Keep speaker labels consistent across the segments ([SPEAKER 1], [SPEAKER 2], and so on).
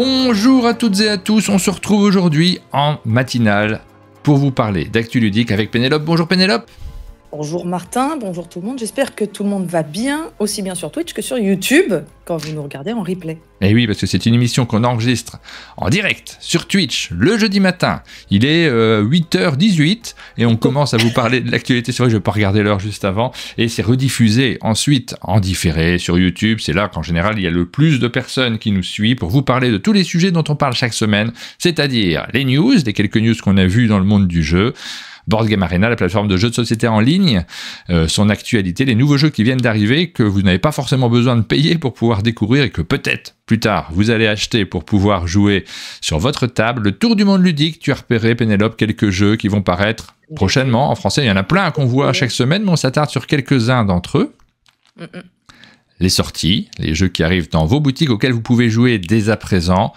[SPEAKER 1] Bonjour à toutes et à tous, on se retrouve aujourd'hui en matinale pour vous parler d'actu ludique avec Pénélope. Bonjour Pénélope
[SPEAKER 2] Bonjour Martin, bonjour tout le monde. J'espère que tout le monde va bien, aussi bien sur Twitch que sur YouTube, quand vous nous regardez en replay.
[SPEAKER 1] Et eh oui, parce que c'est une émission qu'on enregistre en direct sur Twitch le jeudi matin. Il est 8h18 euh, et on commence à vous parler de l'actualité. C'est vrai je vais pas regarder l'heure juste avant. Et c'est rediffusé ensuite en différé sur YouTube. C'est là qu'en général il y a le plus de personnes qui nous suivent pour vous parler de tous les sujets dont on parle chaque semaine, c'est-à-dire les news, les quelques news qu'on a vues dans le monde du jeu Board Game Arena, la plateforme de jeux de société en ligne, euh, son actualité, les nouveaux jeux qui viennent d'arriver, que vous n'avez pas forcément besoin de payer pour pouvoir découvrir et que peut-être plus tard vous allez acheter pour pouvoir jouer sur votre table. Le tour du monde ludique, tu as repéré, Pénélope, quelques jeux qui vont paraître prochainement en français. Il y en a plein qu'on voit chaque semaine, mais on s'attarde sur quelques-uns d'entre eux. les sorties, les jeux qui arrivent dans vos boutiques auxquels vous pouvez jouer dès à présent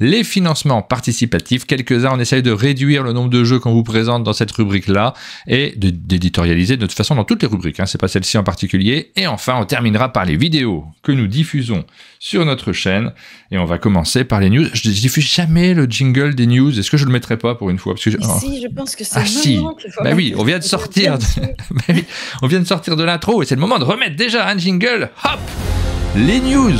[SPEAKER 1] les financements participatifs. Quelques-uns, on essaye de réduire le nombre de jeux qu'on vous présente dans cette rubrique-là et d'éditorialiser de, façon dans toutes les rubriques, hein, c'est pas celle-ci en particulier. Et enfin, on terminera par les vidéos que nous diffusons sur notre chaîne et on va commencer par les news. Je, diffuse jamais le jingle des news, est-ce que je le mettrai pas pour une fois oh. Si,
[SPEAKER 2] je pense que c'est ah, si. Bah oui, on vient
[SPEAKER 1] de sortir bah oui, on vient de sortir de l'intro et c'est le moment de remettre déjà un jingle. Hop Les news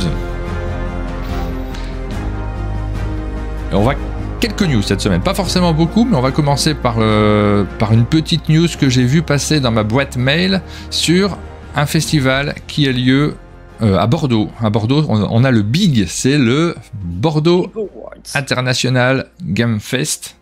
[SPEAKER 1] on va quelques news cette semaine. Pas forcément beaucoup, mais on va commencer par, euh, par une petite news que j'ai vue passer dans ma boîte mail sur un festival qui a lieu euh, à Bordeaux. À Bordeaux, on, on a le Big, c'est le Bordeaux International Game Fest.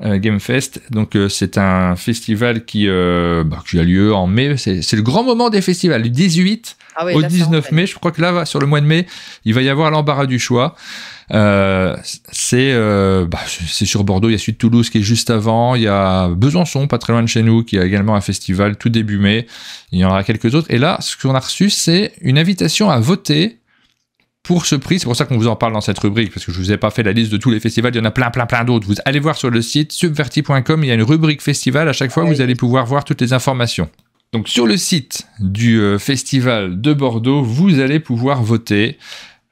[SPEAKER 1] Euh, Game Fest. Donc euh, c'est un festival qui, euh, bah, qui, a lieu en mai. C'est le grand moment des festivals, du 18 ah au 19 mai. Je crois que là, sur le mois de mai, il va y avoir l'embarras du choix. Bah, c'est c'est sur Bordeaux, il y a celui Toulouse qui est juste avant, il y a Besançon, pas très loin de chez nous, qui a également un festival tout début mai, il y en aura quelques autres. Et là, ce qu'on a reçu, c'est une invitation à voter pour ce prix. C'est pour ça qu'on vous en parle dans cette rubrique, parce que je ne vous ai pas fait la liste de tous les festivals. Il y en a plein, plein, plein d'autres. Vous allez voir sur le site subverti.com, il y a une rubrique festival. À chaque fois, ah vous allez pouvoir voir toutes les informations. Donc, sur le site du euh, festival de Bordeaux, vous allez pouvoir voter.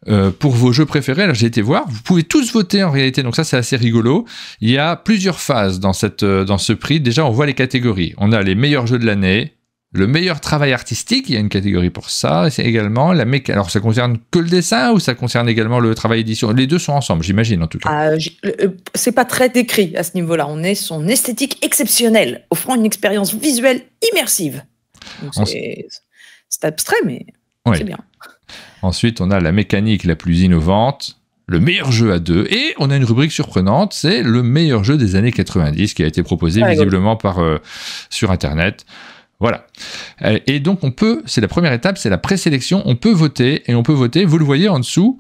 [SPEAKER 1] Euh, pour vos jeux préférés, alors j'ai été voir, vous pouvez tous voter en réalité, donc ça c'est assez rigolo. Il y a plusieurs phases dans, cette, euh, dans ce prix. Déjà on voit les catégories. On a les meilleurs jeux de l'année, le meilleur travail artistique, il y a une catégorie pour ça. C'est également la méca. Alors, ça concerne que le dessin ou ça concerne également le travail édition Les deux sont ensemble, j'imagine en tout cas. Ah,
[SPEAKER 2] euh, c'est pas très décrit à ce niveau-là. On est son esthétique exceptionnelle, offrant une expérience visuelle immersive. C'est abstrait, mais c'est bien.
[SPEAKER 1] Ensuite, on a la mécanique la plus innovante, le meilleur jeu à deux. Et on a une rubrique surprenante, c'est le meilleur jeu des années 90 qui a été proposé ah, visiblement par, euh, sur Internet. Voilà. Euh, et donc on peut, c'est la première étape, c'est la présélection, on peut voter et on peut voter, vous le voyez en dessous,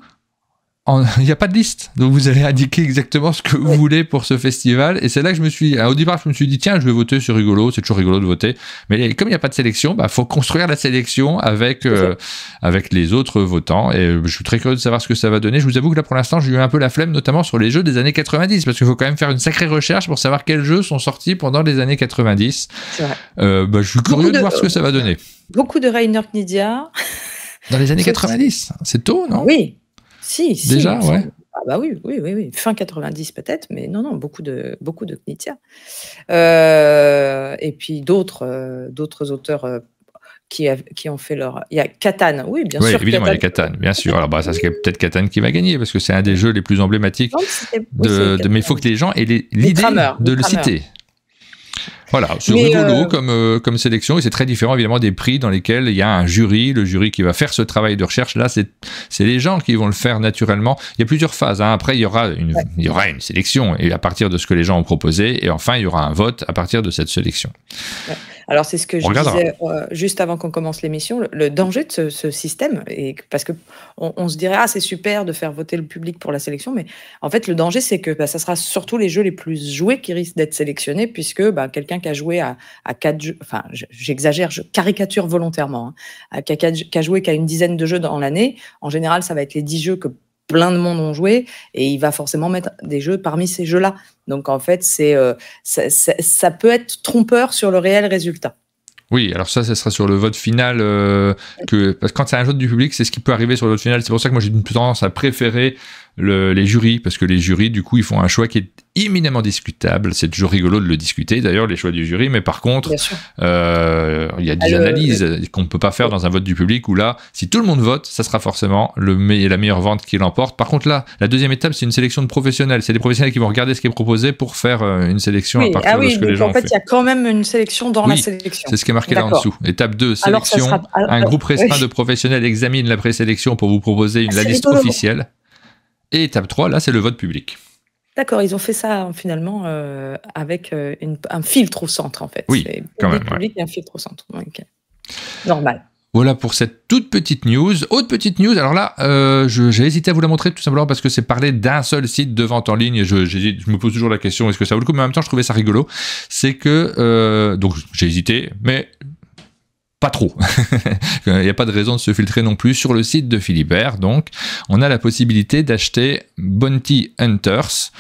[SPEAKER 1] il n'y a pas de liste. Donc vous allez indiquer exactement ce que vous voulez pour ce festival. Et c'est là que je me suis, au départ, je me suis dit, tiens, je vais voter sur rigolo, c'est toujours rigolo de voter. Mais comme il n'y a pas de sélection, il bah, faut construire la sélection avec, euh, avec les autres votants. Et euh, je suis très curieux de savoir ce que ça va donner. Je vous avoue que là, pour l'instant, j'ai eu un peu la flemme, notamment sur les jeux des années 90, parce qu'il faut quand même faire une sacrée recherche pour savoir quels jeux sont sortis pendant les années 90. Euh, bah, je suis curieux de, voir ce que ça va donner.
[SPEAKER 2] Beaucoup de Rainer Knidia.
[SPEAKER 1] Dans les années 90, c'est tôt, non Oui,
[SPEAKER 2] si, Déjà, ouais. Ah bah oui, oui, oui, oui, fin 90 peut-être, mais non, non, beaucoup de, beaucoup de euh, et puis d'autres, euh, d'autres auteurs euh, qui, qui, ont fait leur. Il y a Catan oui, bien oui, Évidemment, il y a
[SPEAKER 1] Catan bien sûr. Alors, bah, ça, c'est peut-être Catane qui va gagner, parce que c'est un des jeux les plus emblématiques. de, mais il faut que les gens aient l'idée de le citer. Voilà, c'est rigolo euh, comme, euh, comme sélection et c'est très différent évidemment des prix dans lesquels il y a un jury, le jury qui va faire ce travail de recherche. Là, c'est les gens qui vont le faire naturellement. Il y a plusieurs phases. Hein. Après, il y, aura une, il y aura une sélection et à partir de ce que les gens ont proposé et enfin, il y aura un vote à partir de cette sélection.
[SPEAKER 2] Alors c'est ce que je disais euh, juste avant qu'on commence l'émission, le, danger de ce, système, et parce que on, se dirait ah c'est super de faire voter le public pour la sélection, mais en fait le danger c'est que ce bah, ça sera surtout les jeux les plus joués qui risquent d'être sélectionnés, puisque bah, quelqu'un qui a joué à, quatre jeux, enfin j'exagère, je caricature volontairement, hein, qui, a, qui, a, joué qu'à une dizaine de jeux dans l'année, en général ça va être les dix jeux que plein de monde ont joué et il va forcément mettre des jeux parmi ces jeux-là. Donc en fait, c'est euh, ça, peut être trompeur sur le réel résultat.
[SPEAKER 1] Oui, alors ça, ça sera sur le vote final. Euh, que, parce que quand c'est un vote du public, c'est ce qui peut arriver sur le vote final. C'est pour ça que moi, j'ai une tendance à préférer les jurys, parce que les jurys, du coup, ils font un choix qui est éminemment discutable. C'est toujours rigolo de le discuter, d'ailleurs, les choix du jury, mais par contre, euh, il y a des ah, analyses qu'on ne peut pas faire dans un vote du public où là, si tout le monde vote, ça sera forcément le la meilleure vente qui l'emporte. Par contre, là, la deuxième étape, c'est une sélection de professionnels. C'est des professionnels qui vont regarder ce qui est proposé pour faire euh, une sélection à partir ah de ce que les gens en fait, il y a
[SPEAKER 2] quand même une sélection dans la sélection. C'est ce qui est marqué là en dessous.
[SPEAKER 1] Étape 2, sélection. Ah, un groupe restreint de professionnels examine la présélection pour vous proposer une liste officielle. Et étape 3, là, c'est le vote public.
[SPEAKER 2] D'accord, ils ont fait ça finalement euh, avec euh, un filtre au centre, en fait. Oui, quand même. Public un filtre au centre.
[SPEAKER 1] Normal. Voilà pour cette toute petite news. Autre petite news, alors là, euh, j'ai hésité à vous la montrer tout simplement parce que c'est parler d'un seul site de vente en ligne et je, me pose toujours la question est-ce que ça vaut le coup, mais en même temps je trouvais ça rigolo. C'est que, donc j'ai hésité, mais pas trop. Il n'y a pas de raison de se filtrer non plus. Sur le site de Philibert, donc, on a la possibilité d'acheter Bounty Hunters.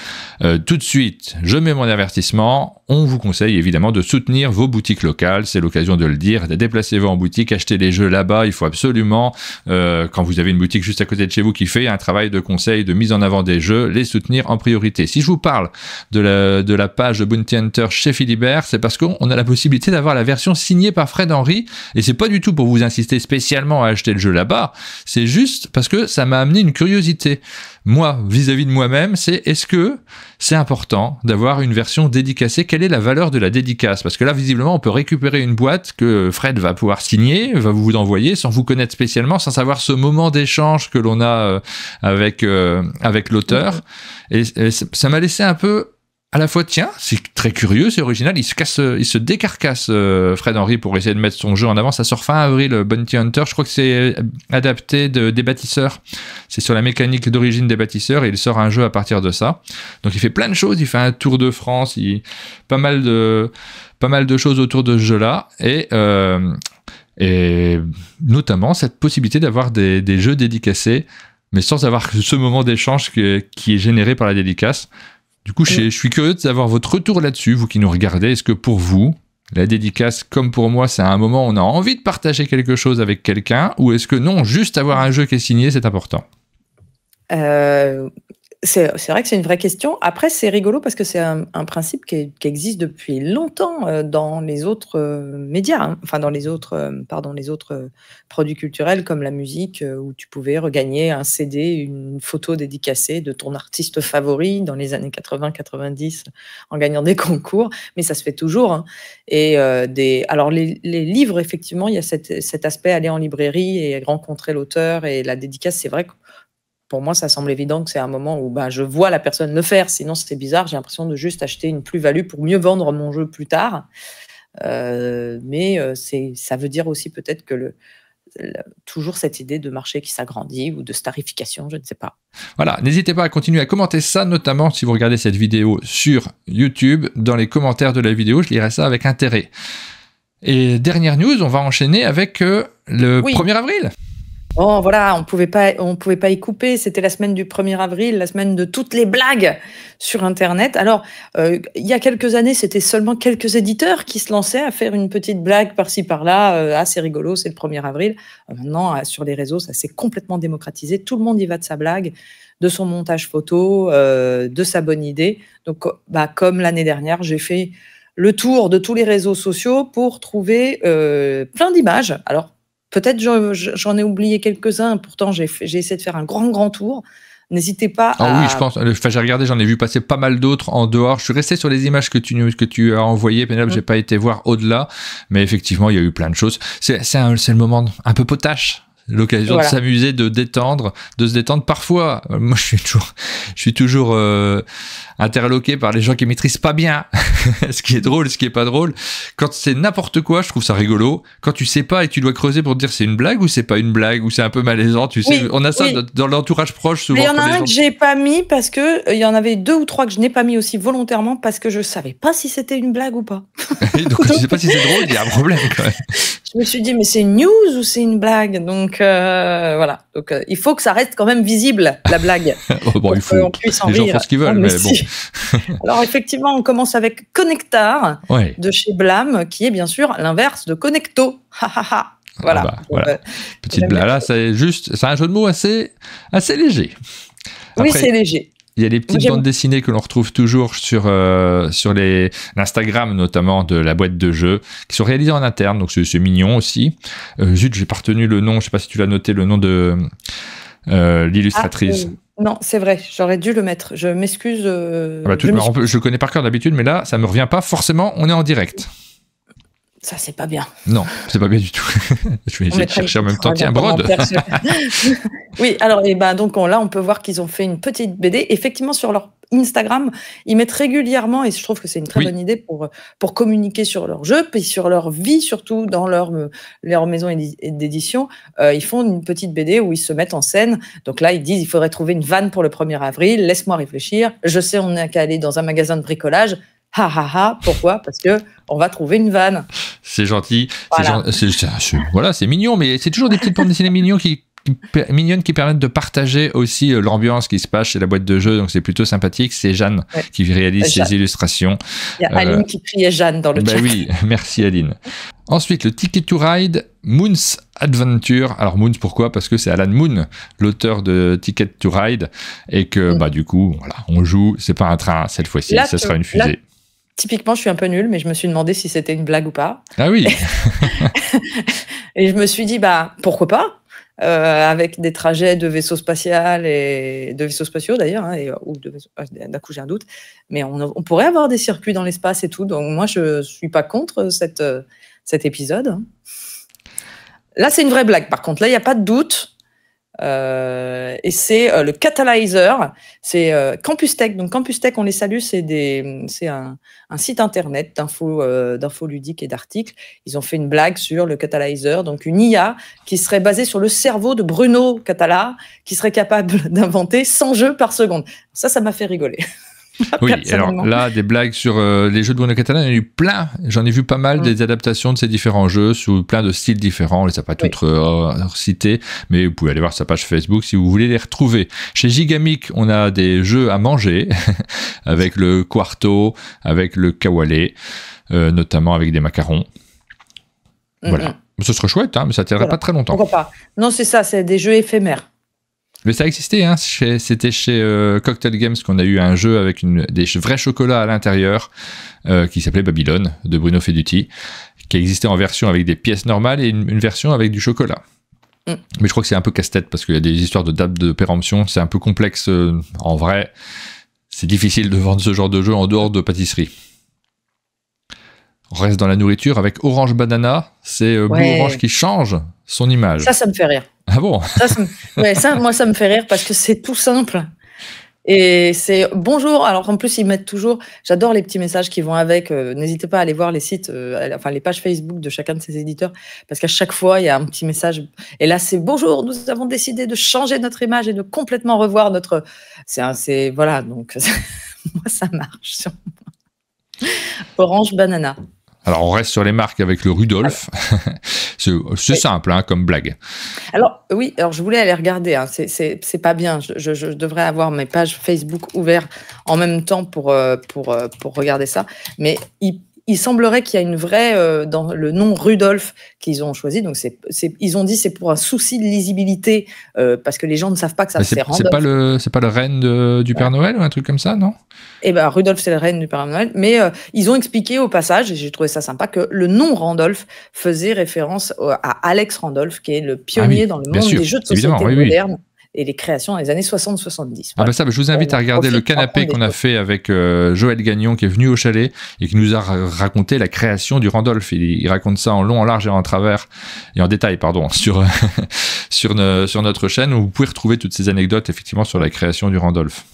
[SPEAKER 1] Euh, tout de suite, je mets mon avertissement. On vous conseille évidemment de soutenir vos boutiques locales. C'est l'occasion de le dire. Déplacez-vous en boutique, achetez les jeux là-bas. Il faut absolument, euh, quand vous avez une boutique juste à côté de chez vous qui fait un travail de conseil, de mise en avant des jeux, les soutenir en priorité. Si je vous parle de la, de la page Bounty Hunters chez Philibert, c'est parce qu'on a la possibilité d'avoir la version signée par Fred Henry et c'est pas du tout pour vous insister spécialement à acheter le jeu là-bas. C'est juste parce que ça m'a amené une curiosité. Moi, vis-à-vis de moi-même, c'est est-ce que c'est important d'avoir une version dédicacée Quelle est la valeur de la dédicace Parce que là, visiblement, on peut récupérer une boîte que Fred va pouvoir signer, va vous envoyer sans vous connaître spécialement, sans savoir ce moment d'échange que l'on a euh, avec, euh, avec l'auteur. et ça m'a laissé un peu à la fois, tiens, c'est très curieux, c'est original, il se casse, il se décarcasse euh, Fred Henry pour essayer de mettre son jeu en avant. Ça sort fin avril, euh, Bounty Hunter. Je crois que c'est euh, adapté de, des bâtisseurs. C'est sur la mécanique d'origine des bâtisseurs et il sort un jeu à partir de ça. Donc il fait plein de choses. Il fait un tour de France, il pas mal de pas mal de choses autour de ce jeu-là et euh, et notamment cette possibilité d'avoir des, des, jeux dédicacés, mais sans avoir ce moment d'échange qui est généré par la dédicace. Du coup, je, suis curieux de savoir votre retour là-dessus, vous qui nous regardez. Est-ce que pour vous, la dédicace, comme pour moi, c'est un moment où on a envie de partager quelque chose avec quelqu'un, ou est-ce que non, juste avoir un jeu qui est signé, c'est important
[SPEAKER 2] euh, c'est vrai que c'est une vraie question. Après, c'est rigolo parce que c'est un, principe qui, existe depuis longtemps euh, dans les autres euh, médias, hein. enfin dans les autres, euh, pardon, les autres produits culturels comme la musique, où tu pouvais regagner un CD, une photo dédicacée de ton artiste favori dans les années 80-90 en gagnant des concours. Mais ça se fait toujours. Hein. Et des, alors les, livres, effectivement, il y a cet aspect aller en librairie et rencontrer l'auteur et la dédicace. C'est vrai pour moi, ça semble évident que c'est un moment où bah, je vois la personne le faire. Sinon, c'est bizarre. J'ai l'impression de juste acheter une plus-value pour mieux vendre mon jeu plus tard. Euh, mais euh, c'est, ça veut dire aussi peut-être que le, toujours cette idée de marché qui s'agrandit ou de starification, je ne sais pas.
[SPEAKER 1] Voilà, n'hésitez pas à continuer à commenter ça, notamment si vous regardez cette vidéo sur YouTube, dans les commentaires de la vidéo, je lirai ça avec intérêt. Et dernière news, on va enchaîner avec euh, le 1er avril.
[SPEAKER 2] Bon, oh, voilà, on pouvait pas, on pouvait pas y couper. C'était la semaine du 1er avril, la semaine de toutes les blagues sur Internet. Alors, euh, il y a quelques années, c'était seulement quelques éditeurs qui se lançaient à faire une petite blague par-ci par-là. assez euh, ah, c'est rigolo, c'est le 1er avril. Euh, maintenant, sur les réseaux, ça s'est complètement démocratisé. Tout le monde y va de sa blague, de son montage photo, de sa bonne idée. Donc, bah, comme l'année dernière, j'ai fait le tour de tous les réseaux sociaux pour trouver plein d'images. Alors Peut-être j'en ai oublié quelques-uns, pourtant j'ai essayé de faire un grand, grand tour. N'hésitez pas. Ah oui, je pense.
[SPEAKER 1] Enfin, j'ai regardé, j'en ai vu passer pas mal d'autres en dehors. Je suis resté sur les images que tu, que tu as envoyées, Pénélope. Je mm. J'ai pas été voir au-delà, mais effectivement, il y a eu plein de choses. C'est le moment un peu potache l'occasion de s'amuser, de détendre, de se détendre. Parfois, moi je suis toujours, je suis toujours euh, interloqué par les gens qui maîtrisent pas bien ce qui est drôle, ce qui est pas drôle. Quand c'est n'importe quoi, je trouve ça rigolo. Quand tu sais pas et tu dois creuser pour te dire c'est une blague ou c'est pas une blague ou c'est un peu malaisant, tu sais. on a ça dans l'entourage proche souvent. il y en a un que j'ai
[SPEAKER 2] pas mis parce que euh, il y en avait deux ou trois que je n'ai pas mis aussi volontairement parce que je savais pas si c'était une blague ou pas.
[SPEAKER 1] donc je sais pas si c'est drôle, il y a un problème quand même.
[SPEAKER 2] Je me suis dit mais c'est une news ou c'est une blague Donc euh, voilà. Donc euh, il faut que ça reste quand même visible la blague.
[SPEAKER 1] bon, il faut. Les gens font ce qu'ils veulent, mais, bon.
[SPEAKER 2] Alors effectivement, on commence avec Connectar de chez Blam, qui est bien sûr l'inverse de Connecto. Ah
[SPEAKER 1] voilà. Bah, voilà. Euh, Petite blague. Là, c'est juste, c'est un jeu de mots assez, assez léger. oui, c'est léger. Il y a les petites bandes dessinées que l'on retrouve toujours sur, euh, sur les, l'Instagram, notamment de la boîte de jeux, qui sont réalisées en interne, donc c'est, mignon aussi. Euh, j'ai pas le nom, je sais pas si tu l'as noté, le nom de euh, l'illustratrice. Ah,
[SPEAKER 2] non, c'est vrai, j'aurais dû le mettre. Je m'excuse. Euh,
[SPEAKER 1] ah bah, je, le connais par cœur d'habitude, mais là, ça me revient pas. Forcément, on est en direct.
[SPEAKER 2] Ça, c'est pas bien.
[SPEAKER 1] Non, c'est pas bien du tout. je vais essayer de chercher en même temps. Tiens, brode.
[SPEAKER 2] oui, alors, et eh ben, donc là, on peut voir qu'ils ont fait une petite BD, effectivement, sur leur Instagram. Ils mettent régulièrement, et je trouve que c'est une très bonne idée pour, pour communiquer sur leur jeu, puis sur leur vie, surtout dans leur, leur maison d'édition. Euh, ils font une petite BD où ils se mettent en scène. Donc là, ils disent il faudrait trouver une vanne pour le 1er avril, laisse-moi réfléchir. Je sais, on n'a qu'à aller dans un magasin de bricolage. Ha ha ha, pourquoi Parce que on va trouver une vanne.
[SPEAKER 1] C'est gentil. Voilà, c'est mignon, mais c'est toujours des petites de dessinées mignons qui mignonnes qui permettent de partager aussi euh, l'ambiance qui se passe chez la boîte de jeu. Donc c'est plutôt sympathique. C'est Jeanne qui réalise ses illustrations. Il y a euh, Aline qui
[SPEAKER 2] qui à Jeanne dans le bah Oui,
[SPEAKER 1] merci Aline. Ensuite, le Ticket to Ride, Moon's Adventure. Alors Moon's pourquoi Parce que c'est Alan Moon, l'auteur de Ticket to Ride, et que mm. bah du coup, voilà, on joue. C'est pas un train cette fois-ci, ça sera une fusée.
[SPEAKER 2] typiquement, je suis un peu nulle, mais je me suis demandé si c'était une blague ou pas. Ah oui. et je me suis dit bah pourquoi pas euh, avec des trajets de vaisseaux spatial et de vaisseaux spatiaux d'ailleurs, hein, euh, ou ah, d'un coup j'ai un doute, mais on, on, pourrait avoir des circuits dans l'espace et tout. Donc moi je suis pas contre cette, euh, cet épisode. Là c'est une vraie blague. Par contre là il n'y a pas de doute. Euh, et c'est euh, le Catalyzer, c'est Campustech Campus Tech. Donc Campus Tech, on les salue, c'est un, site internet d'infos, euh, d'infos ludiques et d'articles. Ils ont fait une blague sur le Catalyzer, donc une IA qui serait basée sur le cerveau de Bruno Catala, qui serait capable d'inventer 100 jeux par seconde. Ça, ça m'a fait rigoler.
[SPEAKER 1] oui, alors là, des blagues sur euh, les jeux de Bruno Catalan, il y en a eu plein. J'en ai vu pas mal des adaptations de ces différents jeux sous plein de styles différents. On les a pas toutes euh, citées, mais vous pouvez aller voir sa page Facebook si vous voulez les retrouver. Chez Gigamic, on a des jeux à manger avec le quarto, avec le kawale, euh, notamment avec des macarons. Voilà. Ce serait chouette, hein, mais ça tiendrait pas très longtemps.
[SPEAKER 2] pas Non, c'est ça, c'est des jeux éphémères.
[SPEAKER 1] Mais ça existait, hein. c'était chez euh, Cocktail Games qu'on a eu un jeu avec des vrais chocolats à l'intérieur euh, qui s'appelait Babylone de Bruno Feduti, qui existait en version avec des pièces normales et une, version avec du chocolat. Mm. Mais je crois que c'est un peu casse-tête parce qu'il y a des histoires de dates de péremption, c'est un peu complexe euh, en vrai. C'est difficile de vendre ce genre de jeu en dehors de pâtisserie. On reste dans la nourriture avec Orange Banana, c'est Orange qui change son image. Ça, ça me fait rire. Ah
[SPEAKER 2] moi, ça me fait rire parce que c'est tout simple. Et c'est bonjour. Alors en plus, ils mettent toujours. J'adore les petits messages qui vont avec. Euh, n'hésitez pas à aller voir les sites, euh, enfin les pages Facebook de chacun de ces éditeurs, parce qu'à chaque fois, il y a un petit message. Et là, c'est bonjour. Nous avons décidé de changer notre image et de complètement revoir notre. C'est voilà. Donc moi, ça marche. Orange banana.
[SPEAKER 1] Alors on reste sur les marques avec le Rudolf. c'est simple hein, comme blague.
[SPEAKER 2] Alors oui, alors je voulais aller regarder. Hein. C'est pas bien. Je, devrais avoir mes pages Facebook ouvertes en même temps pour, euh, pour, euh, pour regarder ça. Mais il il semblerait qu'il y a une vraie euh, dans le nom Rudolf qu'ils ont choisi. Donc c'est, ils ont dit c'est pour un souci de lisibilité euh, parce que les gens ne savent pas que ça c'est Randolph. C'est pas
[SPEAKER 1] le c'est pas le reine du Père Noël ou un truc comme ça, non
[SPEAKER 2] Eh ben Rudolf c'est le reine du Père Noël, mais euh, ils ont expliqué au passage, et j'ai trouvé ça sympa, que le nom Randolph faisait référence à Alex Randolph, qui est le ah pionnier dans le monde des jeux de société modernes et les créations des les années 60-70. Ah
[SPEAKER 1] bah ça, bah, je vous invite à regarder le canapé qu'on a fait avec euh, Joël Gagnon qui est venu au chalet et qui nous a raconté la création du Randolph. Il, raconte ça en long, en large et en travers et en détail, pardon, sur, sur, sur notre chaîne où vous pouvez retrouver toutes ces anecdotes effectivement sur la création du Randolph.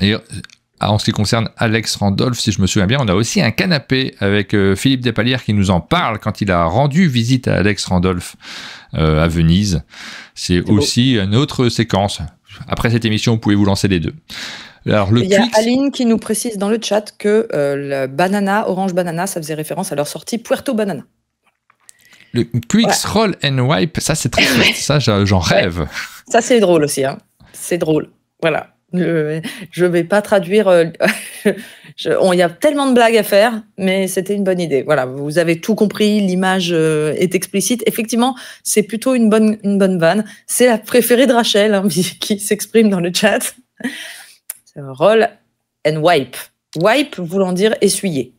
[SPEAKER 1] Et ah, en ce qui concerne Alex Randolph, si je me souviens bien, on a aussi un canapé avec euh, Philippe Despalières qui nous en parle quand il a rendu visite à Alex Randolph euh, à Venise. C'est aussi une autre séquence. Après cette émission, vous pouvez vous lancer les deux. Alors, le Il y a
[SPEAKER 2] Aline qui nous précise dans le chat que euh, le banana, orange banana, ça faisait référence à leur sortie Puerto Banana.
[SPEAKER 1] Le quick Roll and Wipe, ça c'est très chouette, ça j'en rêve.
[SPEAKER 2] Ça c'est drôle aussi, hein. c'est drôle. Voilà je ne vais pas traduire. Euh, il y a tellement de blagues à faire, mais c'était une bonne idée. Voilà, vous avez tout compris. L'image euh, est explicite. Effectivement, c'est plutôt une bonne, une bonne vanne. C'est la préférée de Rachel hein, qui s'exprime dans le chat. Roll and wipe. Wipe voulant dire essuyer.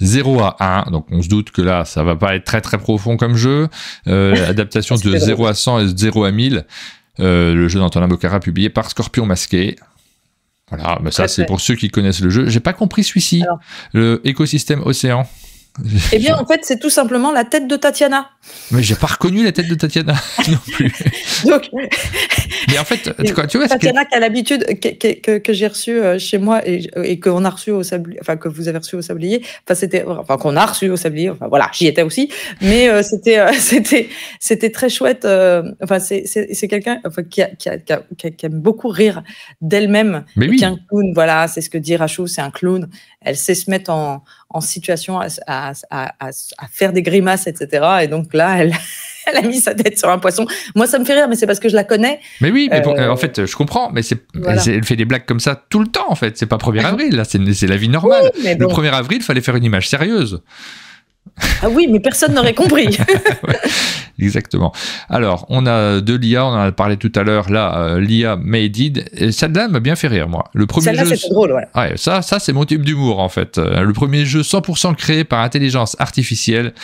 [SPEAKER 1] 0 à 1, donc on se doute que là, ça va pas être très très profond comme jeu. Euh, adaptation de 0 à 100 et 0 à 1000. Euh, le jeu d'Antonin Bocara publié par Scorpion Masqué. Voilà, mais bah ça c'est pour ceux qui connaissent le jeu. J'ai pas compris celui-ci, le écosystème océan.
[SPEAKER 2] Eh bien, en fait, c'est tout simplement la tête de Tatiana.
[SPEAKER 1] Mais j'ai pas reconnu la tête de Tatiana non plus.
[SPEAKER 2] Donc, mais
[SPEAKER 1] en fait, tu vois, Tatiana
[SPEAKER 2] qui a l'habitude que, j'ai reçu euh, chez moi et, et qu'on a reçu au sablier, enfin que vous avez reçu au sablier. Enfin, c'était, enfin qu'on a reçu au sablier. Enfin voilà, j'y étais aussi. Mais euh, c'était, euh, c'était, c'était très chouette. enfin, c'est, quelqu'un enfin, qui, a, qui, a, qui, aime beaucoup rire d'elle-même. Mais oui. un clown. Voilà, c'est ce que dit Rachou, c'est un clown elle sait se mettre en, situation à, faire des grimaces, etc. Et donc là, elle, a mis sa tête sur un poisson. Moi, ça me fait rire, mais c'est parce que je la connais.
[SPEAKER 1] Mais oui, euh, en fait, je comprends. Mais elle, fait des blagues comme ça tout le temps, en fait. C'est pas 1er avril, là, c'est la vie normale. Le 1er avril, il fallait faire une image sérieuse.
[SPEAKER 2] Ah oui, mais personne n'aurait compris.
[SPEAKER 1] exactement. Alors, on a de l'IA, on en a parlé tout à l'heure, là, euh, l'IA Made It. Celle-là m'a bien fait rire, moi. Le premier Celle-là, jeu... drôle, ça, ça c'est mon type d'humour, en fait. Euh, le premier jeu 100% créé par intelligence artificielle,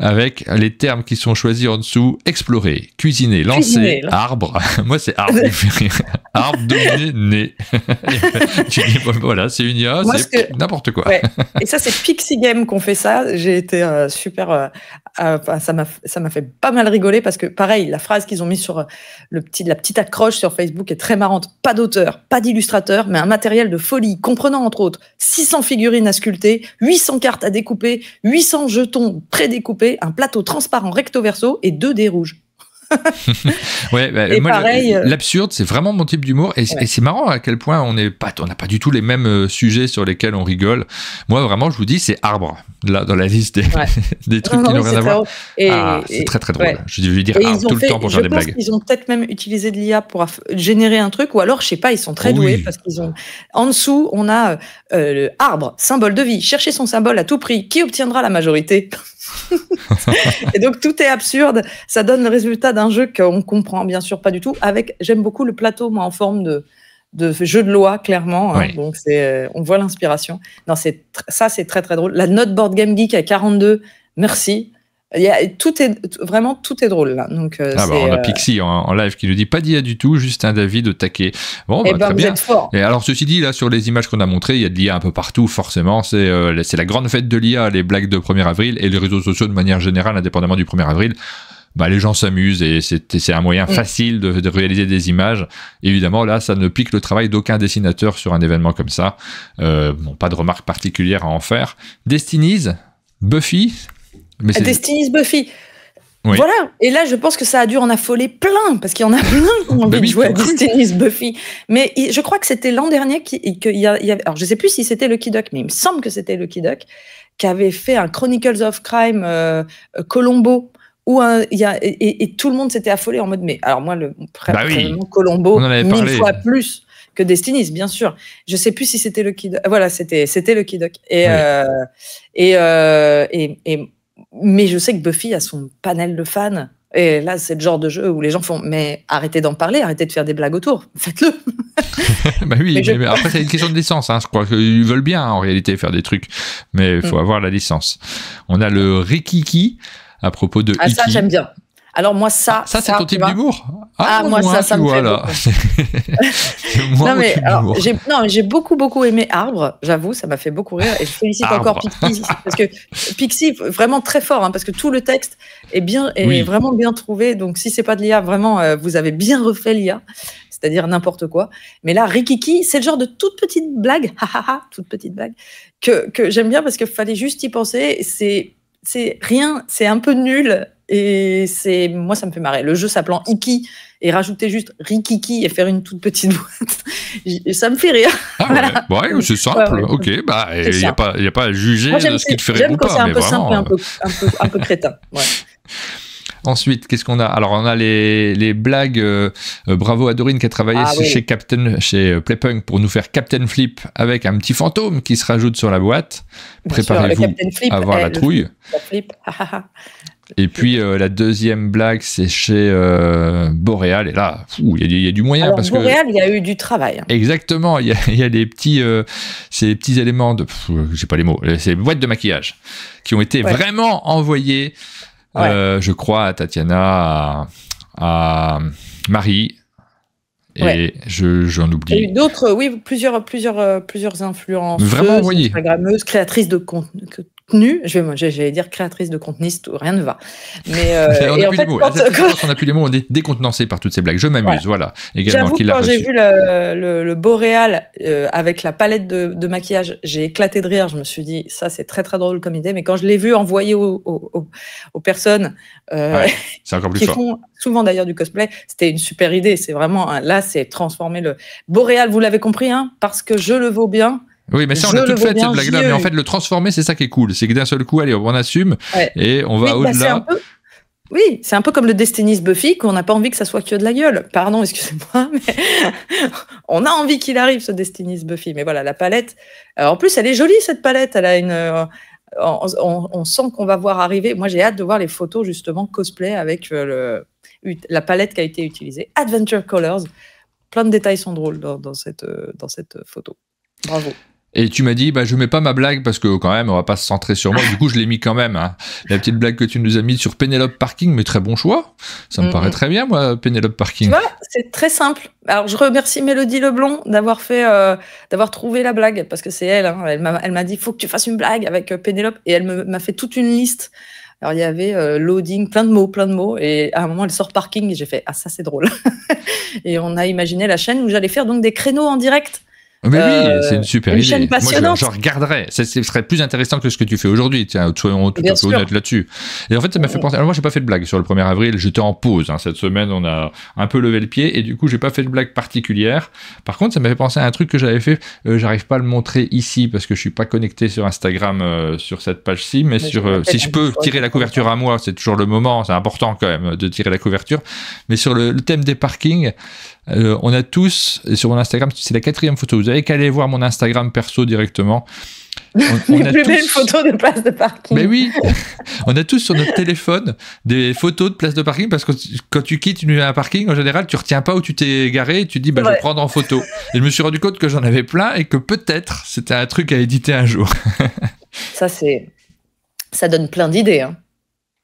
[SPEAKER 1] avec les termes qui sont choisis en dessous explorer, cuisiner, lancer, arbre. moi, c'est arbre fait rire. Arbre, dominer, né. tu dis, voilà, c'est une IA, c'est n'importe quoi.
[SPEAKER 2] Et ça, c'est Pixie Game qu'on fait ça. J'ai été c'est euh, super. Euh, euh, ça m'a fait pas mal rigoler parce que, pareil, la phrase qu'ils ont mise sur le petit, la petite accroche sur Facebook est très marrante. Pas d'auteur, pas d'illustrateur, mais un matériel de folie comprenant, entre autres, 600 figurines à sculpter, 800 cartes à découper, 800 jetons pré prédécoupés, un plateau transparent recto verso et deux dés rouges.
[SPEAKER 1] Bah, euh, l'absurde, c'est vraiment mon type d'humour et, c'est marrant à quel point on n'a pas du tout les mêmes euh, sujets sur lesquels on rigole. Moi, vraiment, je vous dis, c'est arbre là dans la liste des, trucs qui n'ont rien à voir. Ah, c'est très très drôle. Je vais dire tout le temps pour faire des blagues. Ils
[SPEAKER 2] ont peut-être même utilisé de l'IA pour générer un truc ou alors je sais pas, ils sont très ah doués parce qu'ils En dessous, on a euh, arbre, symbole de vie. Chercher son symbole à tout prix. Qui obtiendra la majorité et donc tout est absurde. Ça donne le résultat d'un jeu qu'on comprend bien sûr pas du tout. Avec, j'aime beaucoup le plateau, moi, en forme de, de jeu de loi, clairement. Hein. Donc c'est, euh, on voit l'inspiration. Non, ça, c'est très très drôle. La note board game geek à 42. Merci y a, tout est vraiment tout est drôle Donc euh, ah bah, on a euh, Pixie
[SPEAKER 1] en, live qui nous dit pas d'IA du tout, juste un David de taquet. Bon, et eh bah, ben, très bien. Et alors ceci dit là sur les images qu'on a montrées, il y a de l'IA un peu partout forcément. C'est euh, c'est la grande fête de l'IA, les blagues de 1er avril et les réseaux sociaux de manière générale, indépendamment du 1er avril. Bah, les gens s'amusent et c'est un moyen mm. facile de, réaliser des images. Évidemment, là, ça ne pique le travail d'aucun dessinateur sur un événement comme ça. bon, pas de remarques particulières à en faire. Destinies, Buffy, mais Destiny's Buffy. Voilà.
[SPEAKER 2] Et là, je pense que ça a dû en affoler plein, parce qu'il y en a plein qui ont bah envie de jouer à Destiny's Buffy. Mais je crois que c'était l'an dernier qu'il y, a, Alors, je sais plus si c'était Lucky Duck, mais il me semble que c'était Lucky Duck, qui avait fait un Chronicles of Crime euh, euh, Colombo. un, euh, et, tout le monde s'était affolé en mode mais alors moi le bah Colombo
[SPEAKER 1] mille fois
[SPEAKER 2] plus que Destiny's, bien sûr. Je sais plus si c'était le Duck Voilà, c'était c'était le Kid. Et, et, et mais je sais que Buffy a son panel de fans. Et là, c'est le genre de jeu où les gens font Mais arrêtez d'en parler, arrêtez de faire des blagues autour, faites-le
[SPEAKER 1] Bah oui, après, c'est une question de licence, hein. je crois qu'ils veulent bien en réalité faire des trucs, mais il faut mm. avoir la licence. On a le Rikiki à propos de. Ah, ça, j'aime
[SPEAKER 2] bien. Alors moi ça, ah, ça, c'est ton type d'humour. Ah, ah moi, ça, ça me fait
[SPEAKER 1] non mais
[SPEAKER 2] j'ai, beaucoup beaucoup aimé Arbre, j'avoue, ça m'a fait beaucoup rire et je félicite encore Pixie parce que Pixie vraiment très fort hein, parce que tout le texte est bien est vraiment bien trouvé. Donc si c'est pas de l'IA, vraiment euh, vous avez bien refait l'IA c'est-à-dire n'importe quoi. Mais là, Rikiki, c'est le genre de toute petite blague, toute petite blague, que, que j'aime bien parce qu'il fallait juste y penser. c'est rien, c'est un peu nul, et c'est moi, ça me fait marrer. Le jeu s'appelant Iki et rajouter juste Rikiki et faire une toute petite boîte, ça me fait rire. Ah ouais, c'est simple. Ok,
[SPEAKER 1] bah il n'y a, pas, a pas à juger ce qui te fait rire ou pas. C'est un, peu simple et un peu, crétin. Ensuite, qu'est-ce qu'on a Alors, on a les, les blagues. Euh, euh, bravo à Dorine qui a travaillé ah chez Captain, chez euh, Playpunk pour nous faire Captain Flip avec un petit fantôme qui se rajoute sur la boîte. Préparez-vous à voir la trouille. Flip. Et puis euh, la deuxième blague, c'est chez euh, Boréal. Et là, il y, a du moyen. Alors, parce Boréal,
[SPEAKER 2] il y a eu du travail. Hein.
[SPEAKER 1] Exactement. Il y, a, des petits, euh, ces petits éléments de. J'ai pas les mots. Ces boîtes de maquillage qui ont été vraiment envoyées, je crois, à Tatiana, à, Marie. Et je, j'en oublie.
[SPEAKER 2] d'autres, oui, plusieurs, plusieurs, plusieurs influences. Vraiment envoyées. créatrices de contenu nu, je vais, dire créatrice de conteniste, rien ne va. Mais euh, on n'a plus, les mots.
[SPEAKER 1] On est décontenancé par toutes ces blagues. Je m'amuse, voilà. Également, quand j'ai vu
[SPEAKER 2] le, le, boréal euh, avec la palette de, maquillage, j'ai éclaté de rire. Je me suis dit, ça c'est très très drôle comme idée. Mais quand je l'ai vu envoyé aux personnes euh, qui font souvent d'ailleurs du cosplay, c'était une super idée. C'est vraiment là, c'est transformer le boréal. Vous l'avez compris, hein, parce que je le vaux bien. Oui, mais ça, on a tout fait cette blague-là. Mais en fait,
[SPEAKER 1] le transformer, c'est ça qui est cool. C'est que d'un seul coup, allez, on assume et on va bah, au-delà.
[SPEAKER 2] oui, c'est un peu comme le Destiny's Buffy, qu'on n'a pas envie que ça soit que de la gueule. Pardon, excusez-moi, mais on a envie qu'il arrive ce Destiny's Buffy. Mais voilà, la palette. Euh, en plus, elle est jolie cette palette. Elle a une. On, euh, on, sent qu'on va voir arriver. Moi, j'ai hâte de voir les photos justement cosplay avec euh, la palette qui a été utilisée. Adventure Colors. Plein de détails sont drôles dans cette, dans cette photo. Bravo.
[SPEAKER 1] Et tu m'as dit, bah, je mets pas ma blague parce que quand même, on va pas se centrer sur moi. Du coup, je l'ai mis quand même. Hein. La petite blague que tu nous as mise sur Pénélope Parking, mais très bon choix. Ça me paraît très bien, moi, Pénélope Parking. Tu vois,
[SPEAKER 2] c'est très simple. Alors, je remercie Mélodie Leblond d'avoir fait, euh, d'avoir trouvé la blague parce que c'est elle. Hein. Elle m'a dit, il faut que tu fasses une blague avec euh, Pénélope. Et elle m'a fait toute une liste. Alors, il y avait euh, loading, plein de mots, plein de mots. Et à un moment, elle sort parking et j'ai fait, ah, ça, c'est drôle. et on a imaginé la chaîne où j'allais faire donc des créneaux en direct
[SPEAKER 1] mais oui, euh, c'est une super idée. Moi, je, je regarderais. Ce serait plus intéressant que ce que tu fais aujourd'hui. Tiens, soyons tout à fait honnêtes là-dessus. Et en fait, ça m'a fait euh. penser. Alors, moi, j'ai pas fait de blague sur le 1er avril. J'étais en pause. Hein. Cette semaine, on a un peu levé le pied et du coup, j'ai pas fait de blague particulière. Par contre, ça m'a fait penser à un truc que j'avais fait. Euh, J'arrive pas à le montrer ici parce que je suis pas connecté sur Instagram euh, sur cette page-ci, mais, sur. si je peux tirer la couverture à moi, c'est toujours le moment. C'est important quand même de tirer la couverture. Mais sur le thème des parkings, euh, on a tous, sur mon Instagram, c'est la quatrième photo. Vous avez qu'à aller voir mon Instagram perso directement. On, a plus tous... photos de place de parking. Mais oui, on a tous sur notre téléphone des photos de places de parking parce que quand tu quittes une, un parking, en général, tu retiens pas où tu t'es garé et tu dis bah, je vais prendre en photo. Et je me suis rendu compte que j'en avais plein et que peut-être c'était un truc à éditer un jour.
[SPEAKER 2] ça, c'est. Ça donne plein d'idées. Hein.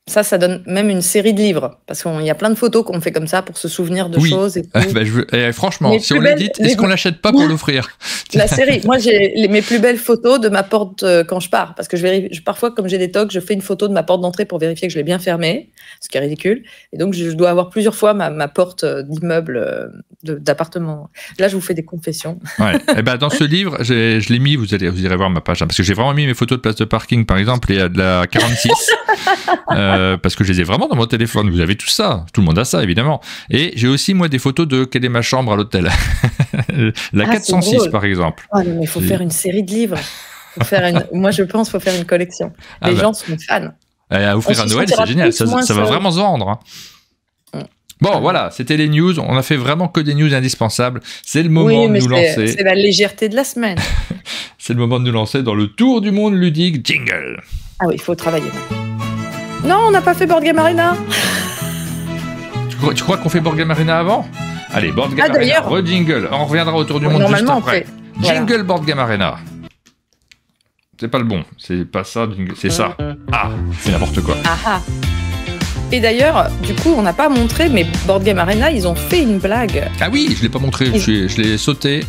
[SPEAKER 2] Ça, ça donne même une série de livres. Parce qu'il y a plein de photos qu'on fait comme ça pour se souvenir de choses. Et ah, tout. Bah,
[SPEAKER 1] eh, franchement, si on l'édite, est-ce qu'on l'achète pas pour l'offrir
[SPEAKER 2] La série. Moi, j'ai mes plus belles photos de ma porte euh, quand je pars. Parce que je parfois, comme j'ai des tocs, je fais une photo de ma porte d'entrée pour vérifier que je l'ai bien fermée, ce qui est ridicule. Et donc, je dois avoir plusieurs fois ma, porte euh, d'immeuble, euh, d'appartement. Là, je vous fais des confessions.
[SPEAKER 1] Ouais. et eh ben, dans ce livre, je l'ai mis, vous, allez, vous irez voir ma page. Hein, parce que j'ai vraiment mis mes photos de place de parking, par exemple, et il de la 46. Euh, parce que je les ai vraiment dans mon téléphone. Vous avez tout ça, tout le monde a ça évidemment. Et j'ai aussi moi des photos de quelle est ma chambre à l'hôtel, la 406 ah, par exemple. Ah, mais il faut faire
[SPEAKER 2] une série de livres. Faut faire une... moi je pense faut faire une collection. Ah, les bah. gens sont fans.
[SPEAKER 1] à offrir à Noël, c'est génial, ça, va vraiment se vendre. Hein. Mm. Bon, voilà, c'était les news. On a fait vraiment que des news indispensables. C'est le moment de nous lancer. C'est
[SPEAKER 2] la légèreté de la semaine.
[SPEAKER 1] c'est le moment de nous lancer dans le tour du monde ludique jingle.
[SPEAKER 2] Ah oui, il faut travailler. Non, on n'a pas fait Board Game Arena.
[SPEAKER 1] tu crois, qu'on fait Board Game Arena avant Allez, Board Game ah, Arena, re-jingle. On reviendra autour du monde juste après. Jingle Board Game Arena. C'est pas le bon. C'est pas ça, c'est ça. Ah, c'est n'importe quoi. Ah,
[SPEAKER 2] ah. Et d'ailleurs, du coup, on n'a pas montré, mais Board Game Arena, ils ont fait une blague.
[SPEAKER 1] Ah oui, je l'ai pas montré, je l'ai sauté.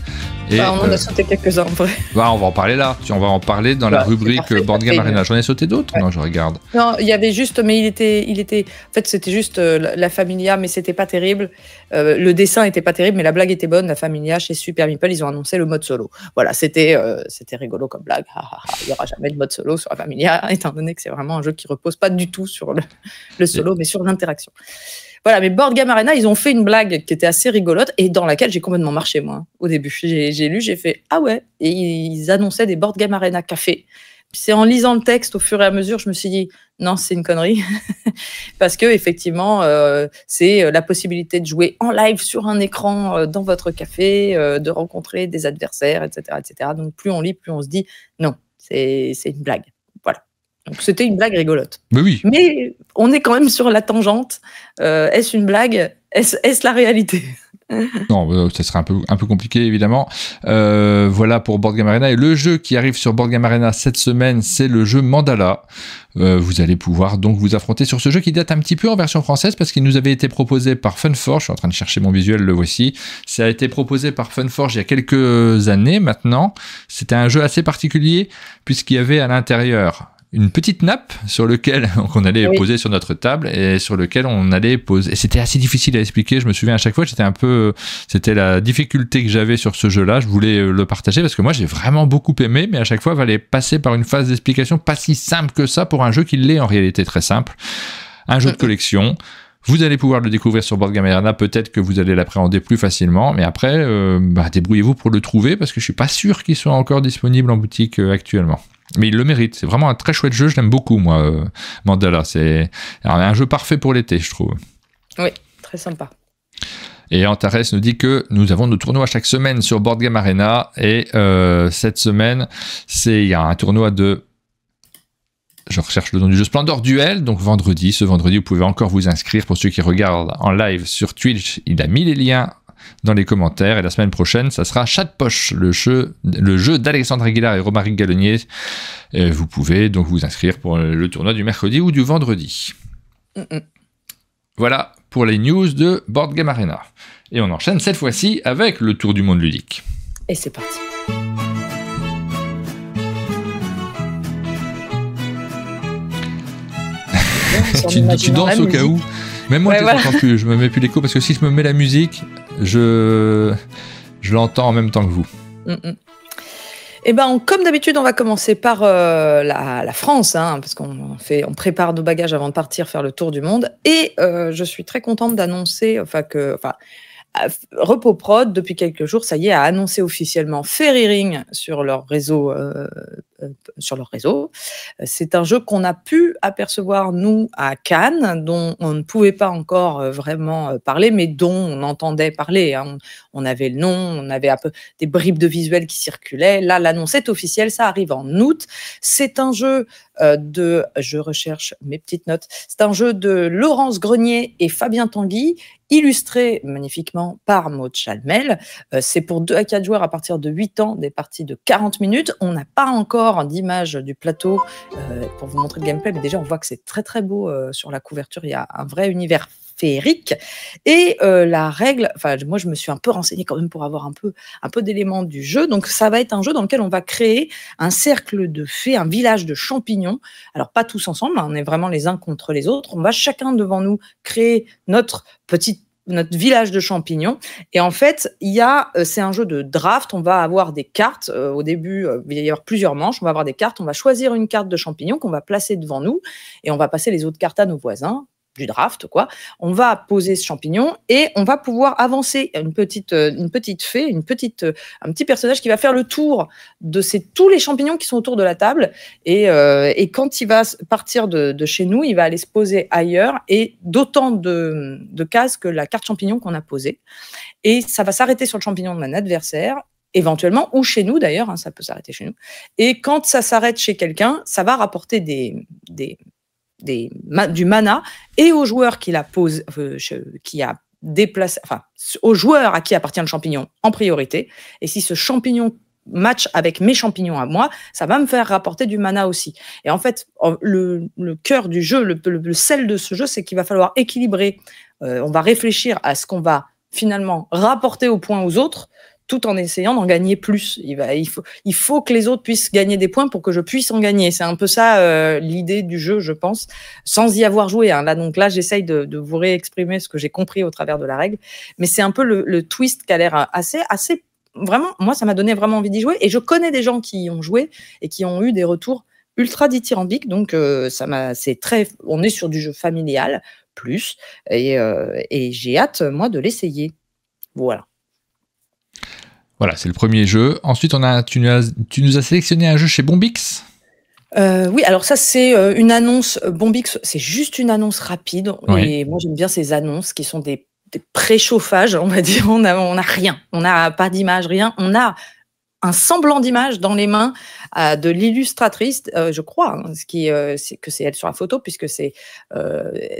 [SPEAKER 1] Bah, on en a euh, sauté
[SPEAKER 2] quelques-uns en vrai.
[SPEAKER 1] Bah, on va en parler là. On va en parler dans la bah, rubrique Board Game Arena. J'en ai sauté d'autres Non, je regarde.
[SPEAKER 2] Non, il y avait juste, mais il était. Il était en fait, c'était juste euh, la familia, mais c'était pas terrible. Euh, le dessin était pas terrible, mais la blague était bonne. La familia chez Super Meeple, ils ont annoncé le mode solo. Voilà, c'était rigolo comme blague. il n'y aura jamais de mode solo sur la familia, étant donné que c'est vraiment un jeu qui repose pas du tout sur le solo, mais sur l'interaction. Voilà, mais Board Game Arena, ils ont fait une blague qui était assez rigolote et dans laquelle j'ai complètement marché, moi, au début. J'ai lu, j'ai fait Ah ouais Et ils annonçaient des Board Game Arena Café. C'est en lisant le texte au fur et à mesure, je me suis dit non, c'est une connerie. Parce que, effectivement, euh, c'est euh, la possibilité de jouer en live sur un écran euh, dans votre café, de rencontrer des adversaires, etc., etc. Donc, plus on lit, plus on se dit non, c'est une blague c'était une blague rigolote. Mais oui. Mais on est quand même sur la tangente. Euh, est-ce une blague Est-ce la réalité
[SPEAKER 1] non, euh, ça serait un peu, un peu compliqué évidemment. Euh, voilà pour Board Game Arena. Et le jeu qui arrive sur Board Game Arena cette semaine, c'est le jeu Mandala. vous allez pouvoir donc vous affronter sur ce jeu qui date un petit peu en version française parce qu'il nous avait été proposé par Funforge. Je suis en train de chercher mon visuel, le voici. Ça a été proposé par Funforge il y a quelques années maintenant. C'était un jeu assez particulier puisqu'il y avait à l'intérieur une petite nappe sur lequel on allait poser sur notre table et sur lequel on allait poser. Et c'était assez difficile à expliquer. Je me souviens à chaque fois, j'étais un peu, c'était la difficulté que j'avais sur ce jeu-là. Je voulais euh, le partager parce que moi j'ai vraiment beaucoup aimé, mais à chaque fois, il fallait passer par une phase d'explication pas si simple que ça pour un jeu qui l'est en réalité très simple. Un jeu de collection. Vous allez pouvoir le découvrir sur Board Game Arena. Peut-être que vous allez l'appréhender plus facilement, mais après, euh, bah, débrouillez-vous pour le trouver parce que je suis pas sûr qu'il soit encore disponible en boutique euh, actuellement mais il le mérite. C'est vraiment un très chouette jeu. Je l'aime beaucoup, moi, euh, Mandala. C'est un jeu parfait pour l'été, je trouve.
[SPEAKER 2] Oui, très sympa.
[SPEAKER 1] Et Antares nous dit que nous avons nos tournois chaque semaine sur Board Game Arena. Et euh, cette semaine, c'est il y a un tournoi de je recherche le nom du jeu Splendor Duel. Donc vendredi, ce vendredi, vous pouvez encore vous inscrire. Pour ceux qui regardent en live sur Twitch, il a mis les liens dans les commentaires. Et la semaine prochaine, ça sera Chat de Poche, le jeu, le jeu d'Alexandre Aguilar et Romaric Gallonnier. Et vous pouvez donc vous inscrire pour le tournoi du mercredi ou du vendredi. Voilà pour les news de Board Game Arena. Et on enchaîne cette fois-ci avec le tour du monde ludique. Et c'est parti. tu danses au cas où. Même moi, je ne me mets plus l'écho parce que si je me mets la musique, je, je l'entends en même temps que vous.
[SPEAKER 2] Mm, mm. Eh ben, comme d'habitude, on va commencer par euh, la, France, hein, parce qu'on fait, on prépare nos bagages avant de partir faire le tour du monde. Et euh, je suis très contente d'annoncer, enfin que, enfin, Repos Prod, depuis quelques jours, ça y est, a annoncé officiellement Ferry Ring sur leur réseau. Euh, euh, sur leur réseau. C'est un jeu qu'on a pu apercevoir, nous, à Cannes, dont on ne pouvait pas encore euh, vraiment parler, mais dont on entendait parler. Hein. On, avait le nom, on avait un peu des bribes de visuels qui circulaient. Là, l'annonce est officielle, ça arrive en août. C'est un jeu de, je recherche mes petites notes, c'est un jeu de Laurence Grenier et Fabien Tanguy illustré magnifiquement par Maud Chalmel. Euh, c'est pour 2 à 4 joueurs à partir de 8 ans, des parties de 40 minutes. On n'a pas encore d'image du plateau euh, pour vous montrer le gameplay, mais déjà on voit que c'est très très beau euh, sur la couverture. Il y a un vrai univers et euh, la règle, enfin moi je me suis un peu renseignée quand même pour avoir un peu, un peu d'éléments du jeu. Donc ça va être un jeu dans lequel on va créer un cercle de fées, un village de champignons. Alors pas tous ensemble, hein, on est vraiment les uns contre les autres. On va chacun devant nous créer notre petite notre village de champignons. Et en fait, il y a, euh, c'est un jeu de draft. On va avoir des cartes. Euh, au début, il va y avoir plusieurs manches. On va avoir des cartes. On va choisir une carte de champignon qu'on va placer devant nous et on va passer les autres cartes à nos voisins du draft, quoi. On va poser ce champignon et on va pouvoir avancer une petite, euh, une petite fée, une petite, euh, un petit personnage qui va faire le tour de ces, tous les champignons qui sont autour de la table. Et, euh, quand il va partir de, chez nous, il va aller se poser ailleurs et d'autant de, cases que la carte champignon qu'on a posée. Et ça va s'arrêter sur le champignon d'un adversaire éventuellement, ou chez nous d'ailleurs, hein, ça peut s'arrêter chez nous. Et quand ça s'arrête chez quelqu'un, ça va rapporter des, des, du mana et au joueur qui la pose, euh, qui a déplacé, enfin, au joueur à qui appartient le champignon en priorité. Et si ce champignon match avec mes champignons à moi, ça va me faire rapporter du mana aussi. Et en fait, le, le cœur du jeu, le, le, sel de ce jeu, c'est qu'il va falloir équilibrer. Euh, on va réfléchir à ce qu'on va finalement rapporter au point aux autres tout en essayant d'en gagner plus. Il, va, il, faut, il faut que les autres puissent gagner des points pour que je puisse en gagner. C'est un peu ça euh, l'idée du jeu, je pense, sans y avoir joué. Hein. Là, donc là, j'essaye de, vous réexprimer ce que j'ai compris au travers de la règle. Mais c'est un peu le, twist qui a l'air assez, assez vraiment, moi, ça m'a donné vraiment envie d'y jouer. Et je connais des gens qui y ont joué et qui ont eu des retours ultra dithyrambiques. Donc, euh, ça m'a, c'est très, on est sur du jeu familial plus. et euh, j'ai hâte, moi, de l'essayer. Voilà.
[SPEAKER 1] Voilà, c'est le premier jeu. Ensuite, on a, tu, nous as, sélectionné un jeu chez Bombix.
[SPEAKER 2] Euh, oui, alors ça c'est euh, une annonce Bombix, c'est juste une annonce rapide. Et moi j'aime bien ces annonces qui sont des, préchauffages, on va dire. On n'a a rien, on n'a pas d'image, rien. On a un semblant d'image dans les mains euh, de l'illustratrice, je crois, hein, ce qui, c'est que c'est elle sur la photo, puisque c'est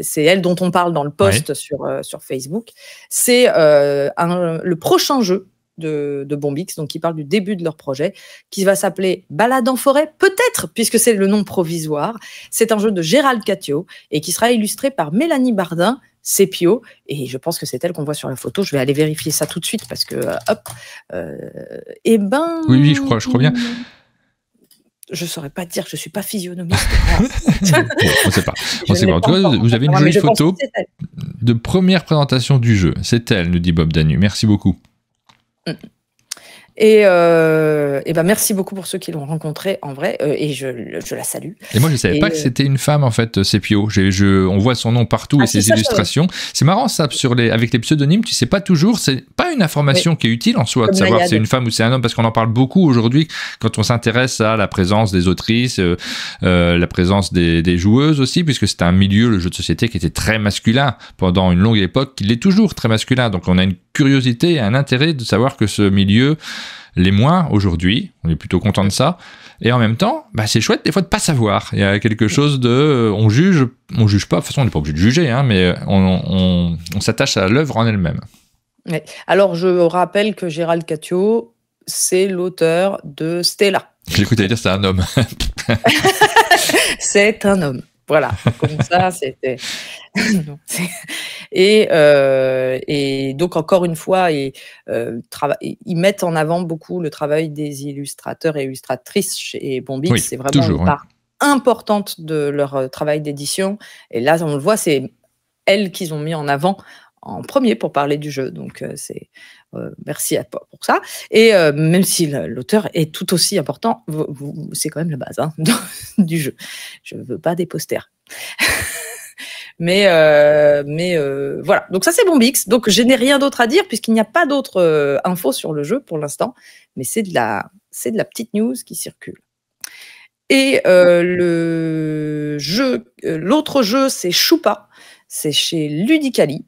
[SPEAKER 2] c'est elle dont on parle dans le post sur, sur Facebook. C'est le prochain jeu de, Bombix, donc qui parle du début de leur projet, qui va s'appeler Balade en forêt, peut-être, puisque c'est le nom provisoire. C'est un jeu de Gérald Catio et qui sera illustré par Mélanie Bardin, Sepio, et je pense que c'est elle qu'on voit sur la photo. Je vais aller vérifier ça tout de suite parce que, euh, hop, euh, eh ben. Oui, oui, je crois, je crois bien. Je saurais pas dire, je suis pas physionomiste. on
[SPEAKER 1] sait pas. sait pas. en vous avez une jolie photo de première présentation du jeu. C'est elle, nous dit Bob Danu. Merci beaucoup.
[SPEAKER 2] Mm-mm. Et, euh, ben merci beaucoup pour ceux qui l'ont rencontré en vrai, euh, et je, je, la salue. Et moi, je ne savais pas que euh, c'était
[SPEAKER 1] une femme, en fait, Sepio. Je, on voit son nom partout ah, et ses illustrations. C'est marrant, ça, sur les, avec les pseudonymes, tu sais pas toujours, c'est pas une information qui est utile en soi de savoir si c'est une femme ou c'est un homme, parce qu'on en parle beaucoup aujourd'hui quand on s'intéresse à la présence des autrices, euh, la présence des, des, joueuses aussi, puisque c'est un milieu, le jeu de société, qui était très masculin pendant une longue époque, qui l'est toujours très masculin. Donc on a une curiosité, et un intérêt de savoir que ce milieu les moins aujourd'hui. On est plutôt content de ça. Et en même temps, bah, c'est chouette des fois de pas savoir. Il y a quelque chose de, euh, on juge, on juge pas. De toute façon, on n'est pas obligé de juger, hein, mais on, s'attache à l'œuvre en elle-même.
[SPEAKER 2] Alors, je rappelle que Gérald Catio, c'est l'auteur de Stella.
[SPEAKER 1] J'écoutais dire c'est un homme.
[SPEAKER 2] c'est un homme. Voilà, comme ça, c'était. Euh, et, donc, encore une fois, euh, ils mettent en avant beaucoup le travail des illustrateurs et illustratrices chez Bombix. c'est vraiment une part importante de leur euh, travail d'édition. Et là, on le voit, c'est elles qu'ils ont mis en avant en premier pour parler du jeu. Donc, c'est euh, merci à, pour ça. Et euh, même si l'auteur est tout aussi important, c'est quand même la base hein, du jeu. Je ne veux pas des posters. Mais, euh, mais voilà. Donc ça, c'est Bombix. Donc je n'ai rien d'autre à dire puisqu'il n'y a pas d'autres infos sur le jeu pour l'instant. Mais c'est de la, c'est de la petite news qui circule. Et le jeu, l'autre jeu, c'est Choupa. C'est chez Ludicali.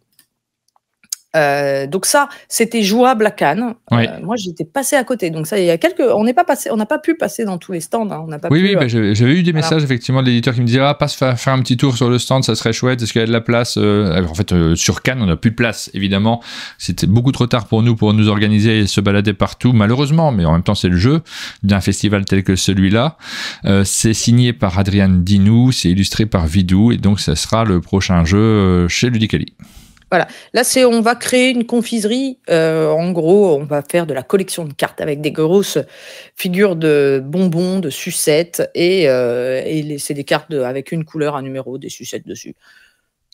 [SPEAKER 2] Euh, donc ça, c'était jouable à Cannes. Euh, moi, j'étais passé à côté. Donc ça, il y a quelques, on n'est pas passé, on n'a pas pu passer dans tous les stands. Hein. On n'a pas. Oui, pu, oui, euh, bah,
[SPEAKER 1] j'avais eu des messages effectivement de l'éditeur qui me disait ah passe faire, un petit tour sur le stand, ça serait chouette. Est-ce qu'il y a de la place euh, En fait, sur Cannes, on n'a plus de place évidemment. C'était beaucoup trop tard pour nous pour nous organiser et se balader partout, malheureusement. Mais en même temps, c'est le jeu d'un festival tel que celui-là. c'est signé par Adrian Dinou, c'est illustré par Vidou, et donc ça sera le prochain jeu chez Ludicali.
[SPEAKER 2] Voilà. Là, c'est on va créer une confiserie. Euh, en gros, on va faire de la collection de cartes avec des grosses figures de bonbons, de sucettes, et, euh, c'est des cartes avec une couleur, un numéro, des sucettes dessus.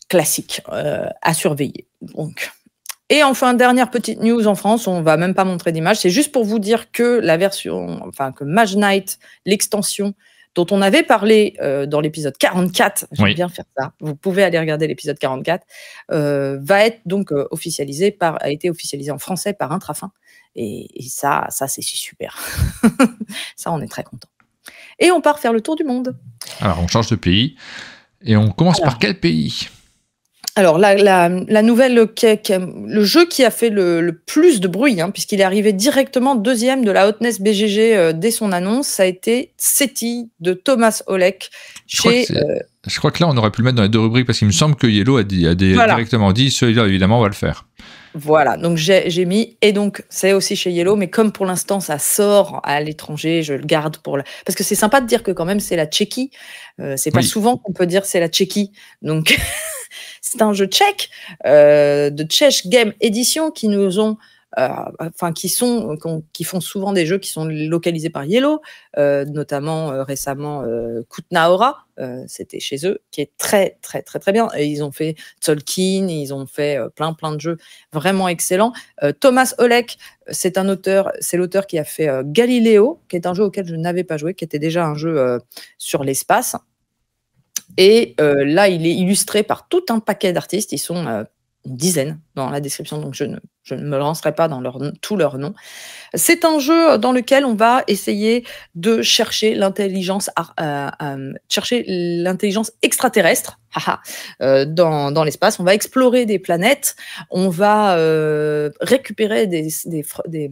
[SPEAKER 2] Classique euh, à surveiller. Donc. Et enfin, dernière petite news en France, on va même pas montrer d'image, c'est juste pour vous dire que la version, enfin que Mage Knight, l'extension, dont on avait parlé euh, dans l'épisode 44, j'aime bien faire ça, vous pouvez aller regarder l'épisode 44, euh, va être donc euh, officialisé par, a été officialisé en français par Intrafin. Et, et ça, ça c'est super. ça, on est très content. Et on part faire le tour du monde.
[SPEAKER 1] Alors, on change de pays. Et on commence par quel pays
[SPEAKER 2] alors, la, la, nouvelle, euh, le jeu qui a fait le, plus de bruit, hein, puisqu'il est arrivé directement deuxième de la Hotness BGG euh, dès son annonce, ça a été SETI de Thomas Olek. Chez, euh,
[SPEAKER 1] je, crois que là, on aurait pu le mettre dans les deux rubriques, parce qu'il me semble que Yellow a, dit, directement dit celui-là, évidemment, on va le faire.
[SPEAKER 2] Voilà, donc j'ai mis, et donc c'est aussi chez Yellow, mais comme pour l'instant ça sort à l'étranger, je le garde pour Parce que c'est sympa de dire que quand même c'est la Tchéquie, c'est pas souvent qu'on peut dire c'est la Tchéquie, donc C'est un jeu tchèque euh, de Czech Game Edition qui nous ont euh, enfin qui sont qui font souvent des jeux qui sont localisés par Yellow, euh, notamment récemment récemment Kutnaora, c'était chez eux, qui est très très très très bien. Et ils ont fait Tolkien, ils ont fait plein plein de jeux vraiment excellents. Thomas Olek, c'est un auteur, c'est l'auteur qui a fait Galileo, qui est un jeu auquel je n'avais pas joué, qui était déjà un jeu sur l'espace et euh, là, il est illustré par tout un paquet d'artistes. Ils sont euh, une dizaine dans la description, donc je ne, me lancerai pas dans leur, tous leurs noms. C'est un jeu dans lequel on va essayer de chercher l'intelligence, euh, chercher l'intelligence extraterrestre dans, dans l'espace. On va explorer des planètes, on va récupérer des, des,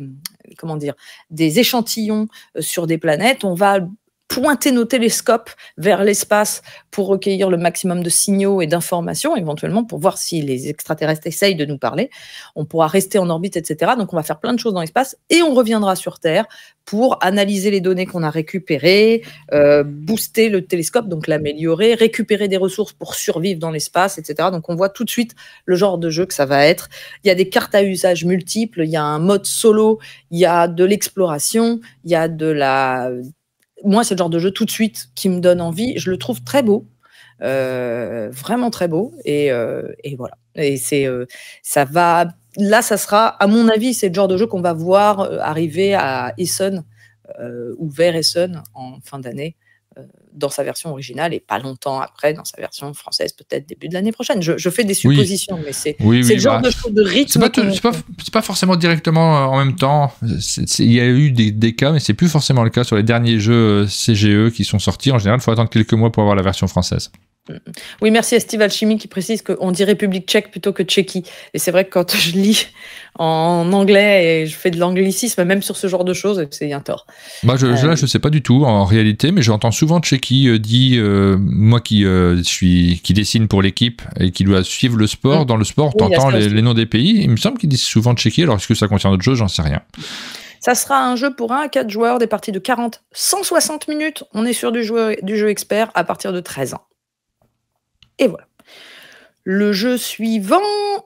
[SPEAKER 2] comment dire, des échantillons sur des planètes, on va pointer nos télescopes vers l'espace pour recueillir le maximum de signaux et d'informations, éventuellement pour voir si les extraterrestres essayent de nous parler. On pourra rester en orbite, etc. Donc on va faire plein de choses dans l'espace et on reviendra sur Terre pour analyser les données qu'on a récupérées, euh, booster le télescope, donc l'améliorer, récupérer des ressources pour survivre dans l'espace, etc. Donc on voit tout de suite le genre de jeu que ça va être. Il y a des cartes à usage multiples, il y a un mode solo, il y a de l'exploration, il y a de la moi, c'est le genre de jeu tout de suite qui me donne envie. Je le trouve très beau, euh, vraiment très beau. Et, euh, voilà. Et c'est, euh, ça va. Là, ça sera, à mon avis, c'est le genre de jeu qu'on va voir arriver à Essen ou vers Essen en fin d'année dans sa version originale et pas longtemps après dans sa version française, peut-être début de l'année prochaine. Je, fais des suppositions, mais c'est oui, le genre bah, de, rythme.
[SPEAKER 1] C'est pas, forcément directement euh, en même temps. il y a eu des, des cas, mais c'est plus forcément le cas sur les derniers jeux euh, CGE qui sont sortis. En général, il faut attendre quelques mois pour avoir la version française.
[SPEAKER 2] Oui, merci à Steve Alchimi qui précise qu'on dit République tchèque plutôt que Tchéquie. Et c'est vrai que quand je lis en anglais et je fais de l'anglicisme, même sur ce genre de choses, c'est un tort.
[SPEAKER 1] Moi, bah, je, ne euh, sais pas du tout en réalité, mais j'entends souvent Tchéquie qui euh, dit, euh, moi qui, suis, qui dessine pour l'équipe et qui doit suivre le sport, mm. dans le sport, t'entends les, noms des pays. Il me semble qu'ils disent souvent Tchéquie, alors est-ce que ça concerne d'autres jeux J'en sais rien.
[SPEAKER 2] Ça sera un jeu pour 1 à 4 joueurs, des parties de 40, 160 minutes. On est sûr du jeu, du jeu expert à partir de 13 ans. Et voilà. Le jeu suivant,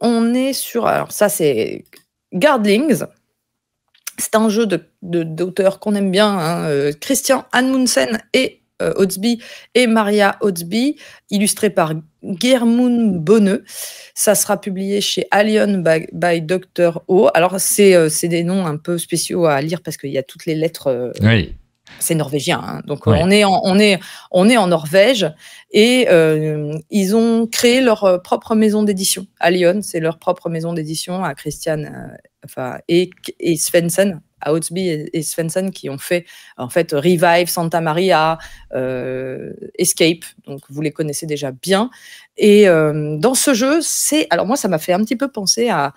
[SPEAKER 2] on est sur. Alors, ça, c'est Gardlings. C'est un jeu d'auteur de, qu'on aime bien, hein, euh, Christian Anmundsen et euh, et Maria Otsby, illustré par Guermund Bonneux. Ça sera publié chez Alien by, Dr. O. Alors, euh, c'est des noms un peu spéciaux à lire parce qu'il y a toutes les lettres oui c'est norvégien. Hein, donc on, est en, on, est, on est en Norvège et euh, ils ont créé leur euh, propre maison d'édition à Lyon. C'est leur propre maison d'édition à Christian euh, enfin, et, et Svensson à Oatsby et, et Svensson qui ont fait en fait Revive, Santa Maria, Escape. Donc vous les connaissez déjà bien. Et dans ce jeu, c'est alors moi ça m'a fait un petit peu penser à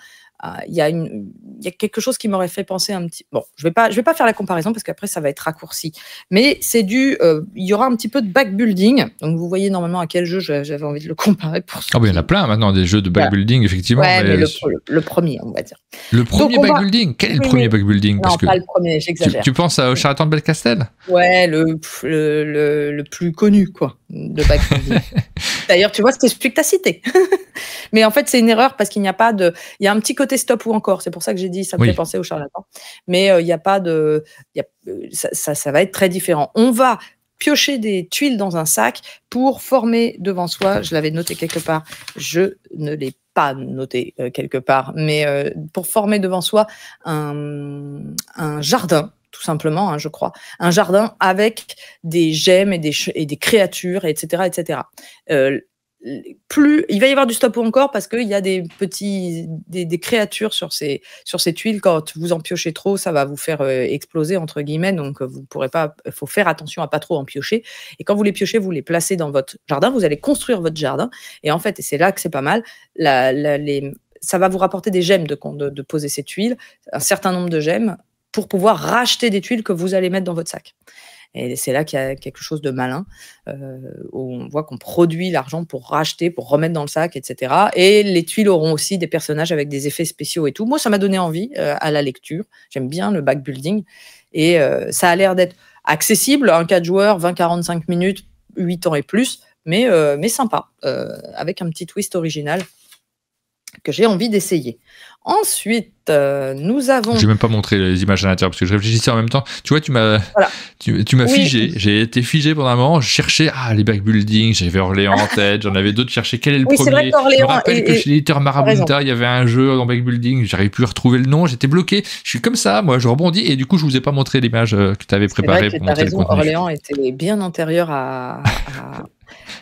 [SPEAKER 2] ah, il y, a une, y a quelque chose qui m'aurait fait penser un petit. Bon, je ne vais, pas, je vais pas faire la comparaison parce qu'après, ça va être raccourci. Mais c'est du. Euh, il y aura un petit peu de backbuilding. Donc, vous voyez normalement à quel jeu j'avais envie de le comparer. Pour
[SPEAKER 1] ah, mais il y en a plein maintenant, des jeux de backbuilding, effectivement. le, premier, on va dire. Le premier backbuilding
[SPEAKER 2] Quel est le premier backbuilding Non, que pas le premier, j'exagère. Tu,
[SPEAKER 1] penses à Charlatan de Belcastel
[SPEAKER 2] Ouais, le, le, le, plus connu, quoi, de backbuilding. D'ailleurs, tu vois, c'est celui que tu as cité. mais en fait, c'est une erreur parce qu'il n'y a pas de. Il y a un petit côté stop ou encore. C'est pour ça que j'ai dit, ça me fait penser au charlatan Mais euh, il n'y a pas de. Euh, ça, va être très différent. On va piocher des tuiles dans un sac pour former devant soi. Je l'avais noté quelque part. Je ne l'ai pas noté euh, quelque part, mais pour former devant soi un, jardin, tout simplement, hein, je crois, un jardin avec des gemmes et des, et créatures, etc. etc plus il va y avoir du stop ou encore parce qu'il y a des petits des, créatures sur ces sur ces tuiles quand vous en piochez trop ça va vous faire euh, exploser entre guillemets donc euh, vous pourrez pas faut faire attention à pas trop en piocher et quand vous les piochez vous les placez dans votre jardin vous allez construire votre jardin et en fait et c'est là que c'est pas mal la, les, ça va vous rapporter des gemmes de, de poser ces tuiles un certain nombre de gemmes pour pouvoir racheter des tuiles que vous allez mettre dans votre sac et c'est là qu'il y a quelque chose de malin, euh, où on voit qu'on produit l'argent pour racheter, pour remettre dans le sac, etc. Et les tuiles auront aussi des personnages avec des effets spéciaux et tout. Moi, ça m'a donné envie euh, à la lecture. J'aime bien le backbuilding. Et euh, ça a l'air d'être accessible, un cas 4 joueurs, 20-45 minutes, 8 ans et plus, mais, mais sympa, avec un petit twist original que j'ai envie d'essayer. Ensuite, euh, nous avons. Je même
[SPEAKER 1] pas montré les images à l'intérieur parce que je réfléchissais en même temps. Tu vois, tu m'as, tu, m'as figé. J'ai été figé pendant un moment. Je cherchais ah les backbuildings J'avais Orléans en tête. J'en avais d'autres. Chercher quel est le oui, premier. vrai je me rappelle que chez l'éditeur Marabunta, il y avait un jeu dans backbuilding. J'arrivais plus à retrouver le nom. J'étais bloqué. Je suis comme ça. Moi, je rebondis et du coup, je vous ai pas montré l'image euh, que tu avais préparée pour montrer le contenu. Orléans
[SPEAKER 2] était bien antérieur à,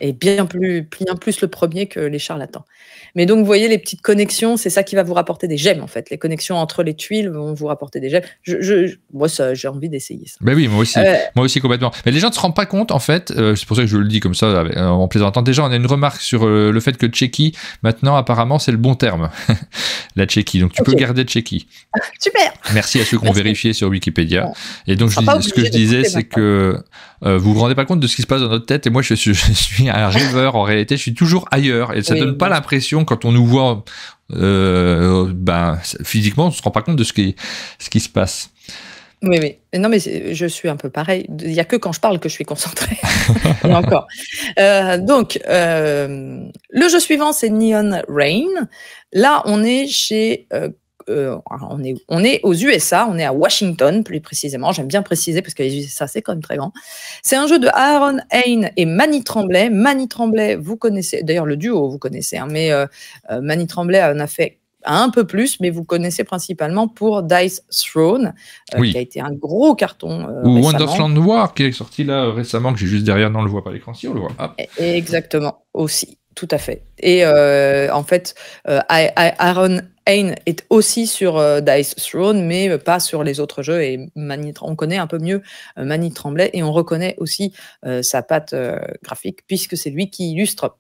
[SPEAKER 2] et bien plus, bien plus le premier que les charlatans. Mais donc, vous voyez, les petites connexions, c'est ça qui va vous rapporter des gemmes, en fait. Les connexions entre les tuiles vont vous rapporter des gemmes. Je, je, moi, j'ai envie d'essayer ça.
[SPEAKER 1] Ben oui, moi aussi. Euh, moi aussi, complètement. Mais les gens ne se rendent pas compte, en fait, euh, c'est pour ça que je le dis comme ça, euh, en plaisantant. Déjà, on a une remarque sur le fait que Tchéquie, maintenant, apparemment, c'est le bon terme. la Tchéquie. Donc, tu peux garder Tchéquie. Super. Merci à ceux qui ont vérifié sur Wikipédia. Et donc, je ce que je disais, c'est que vous vous vous rendez pas compte de ce qui se passe dans notre tête. Et moi, je suis, je suis un rêveur en réalité. Je suis toujours ailleurs. Et ça donne pas l'impression quand on nous voit euh, ben, physiquement, on ne se rend pas compte de ce qui, ce qui se passe.
[SPEAKER 2] Oui, oui. Non, mais je suis un peu pareil. Il n'y a que quand je parle que je suis concentrée. encore. Euh, donc, euh, le jeu suivant, c'est Neon Rain. Là, on est chez euh, on, est, on est aux USA, on est à Washington plus précisément, j'aime bien préciser parce que les USA c'est quand même très grand. C'est un jeu de Aaron Hayne et Manny Tremblay. Manny Tremblay, vous connaissez, d'ailleurs le duo vous connaissez, hein, mais euh, euh, Manny Tremblay en a fait un peu plus, mais vous connaissez principalement pour Dice Throne, qui a été un gros carton. Ou Wonderland
[SPEAKER 1] Noir, qui est sorti là récemment, que j'ai juste derrière, non, on le voit pas à l'écran, si on le voit. Ah.
[SPEAKER 2] Exactement, aussi. Tout à fait. Et en fait, Aaron Ain est aussi sur euh, Dice Throne, mais euh, pas sur les autres jeux. Et on connaît un peu mieux euh, Manny Tremblay et on reconnaît aussi sa patte graphique, puisque c'est lui qui illustre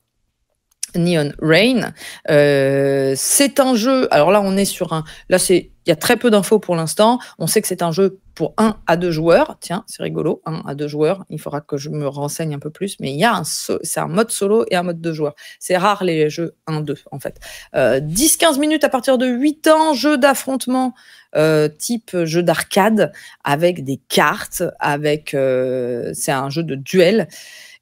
[SPEAKER 2] Neon Rain. c'est un jeu. Alors là, on est sur un. Là, c'est. Il y a très peu d'infos pour l'instant. On sait que c'est un jeu pour 1 à 2 joueurs. Tiens, c'est rigolo, 1 à 2 joueurs. Il faudra que je me renseigne un peu plus, mais il y un, c'est un mode solo et un mode deux joueurs. C'est rare les jeux 1-2 en fait. 10-15 euh, minutes à partir de 8 ans, jeu d'affrontement. Euh, type jeu d'arcade avec des cartes, avec euh, c'est un jeu de duel.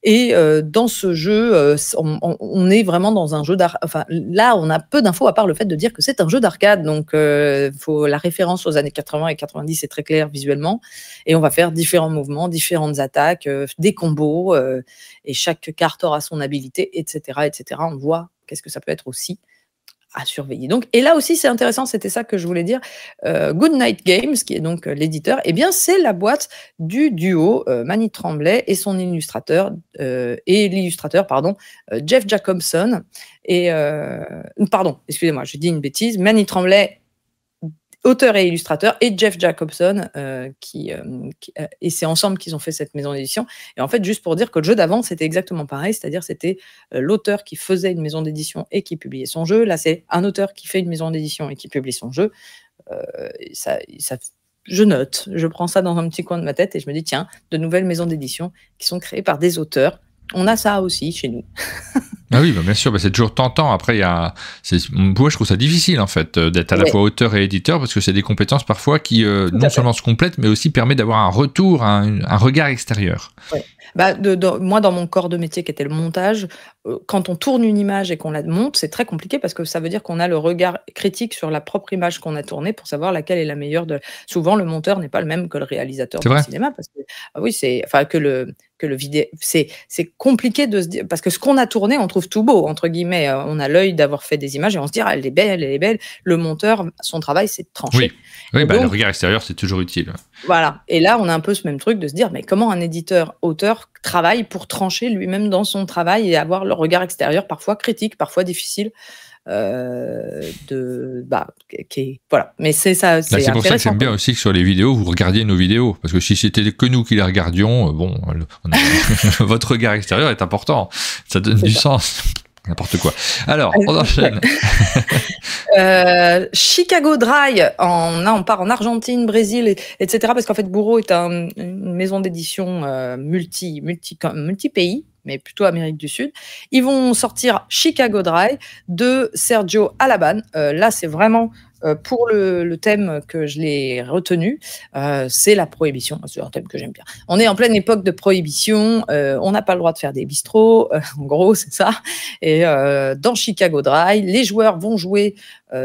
[SPEAKER 2] Et euh, dans ce jeu, euh, on, est vraiment dans un jeu d'arcade. Enfin, là, on a peu d'infos à part le fait de dire que c'est un jeu d'arcade. Donc, euh, la référence aux années 80 et 90 est très claire visuellement. Et on va faire différents mouvements, différentes attaques, des combos. et chaque carte aura son habilité, etc., etc. On voit qu'est-ce que ça peut être aussi à surveiller. Donc, et là aussi, c'est intéressant, c'était ça que je voulais dire. Euh, Good Night Games, qui est donc euh, l'éditeur, eh bien, c'est la boîte du duo euh, Manny Tremblay et son illustrateur, et l'illustrateur, pardon, Jeff Jacobson. Et, pardon, excusez-moi, j'ai dit une bêtise. Manny Tremblay auteur et illustrateur, et Jeff Jacobson, euh, qui, euh, euh, et c'est ensemble qu'ils ont fait cette maison d'édition. Et en fait, juste pour dire que le jeu d'avant, c'était exactement pareil, c'est-à-dire c'était l'auteur qui faisait une maison d'édition et qui publiait son jeu. Là, c'est un auteur qui fait une maison d'édition et qui publie son jeu. ça, ça je note, je prends ça dans un petit coin de ma tête et je me dis, tiens, de nouvelles maisons d'édition qui sont créées par des auteurs. On a ça aussi chez nous.
[SPEAKER 1] Ah oui, bah, bien sûr, bah, c'est toujours tentant. Après, y a, moi, je trouve ça difficile, en fait, euh, d'être à la fois auteur et éditeur, parce que c'est des compétences parfois qui, euh, non seulement se complètent, mais aussi permettent d'avoir un retour, un, regard extérieur.
[SPEAKER 2] Bah, de, moi, dans mon corps de métier qui était le montage, euh, quand on tourne une image et qu'on la monte, c'est très compliqué parce que ça veut dire qu'on a le regard critique sur la propre image qu'on a tournée pour savoir laquelle est la meilleure. De... Souvent, le monteur n'est pas le même que le réalisateur du cinéma. Parce que, ah oui, c'est, enfin, que le, que le c'est, c'est compliqué de se dire, parce que ce qu'on a tourné, on trouve tout beau, entre guillemets. Euh, on a l'œil d'avoir fait des images et on se dit, ah, elle est belle, elle est belle. Le monteur, son travail, c'est de trancher.
[SPEAKER 1] Oui, bah, le regard extérieur, c'est toujours utile.
[SPEAKER 2] Voilà. Et là, on a un peu ce même truc de se dire, mais comment un éditeur, auteur, travaille pour trancher lui-même dans son travail et avoir le regard extérieur, parfois critique, parfois difficile. Euh, de bah,
[SPEAKER 1] qui, voilà.
[SPEAKER 2] Mais c'est ça. Bah, c'est pour ça que j'aime
[SPEAKER 1] bien aussi que sur les vidéos, vous regardiez nos vidéos. Parce que si c'était que nous qui les regardions, euh, bon, euh, votre regard extérieur est important. Ça donne du sens. N'importe quoi. Alors, on enchaîne.
[SPEAKER 2] euh, Chicago Dry, en, on part en Argentine, Brésil, etc. Parce qu'en fait, Bourreau est une maison d'édition multi, multi, multi pays mais plutôt Amérique du Sud. Ils vont sortir Chicago Dry de Sergio Alaban. Euh, là, c'est vraiment euh, pour le, thème que je l'ai retenu, euh, c'est la prohibition. C'est un thème que j'aime bien. On est en pleine époque de prohibition. on n'a pas le droit de faire des bistrots. en gros, c'est ça. Et dans Chicago Dry, les joueurs vont jouer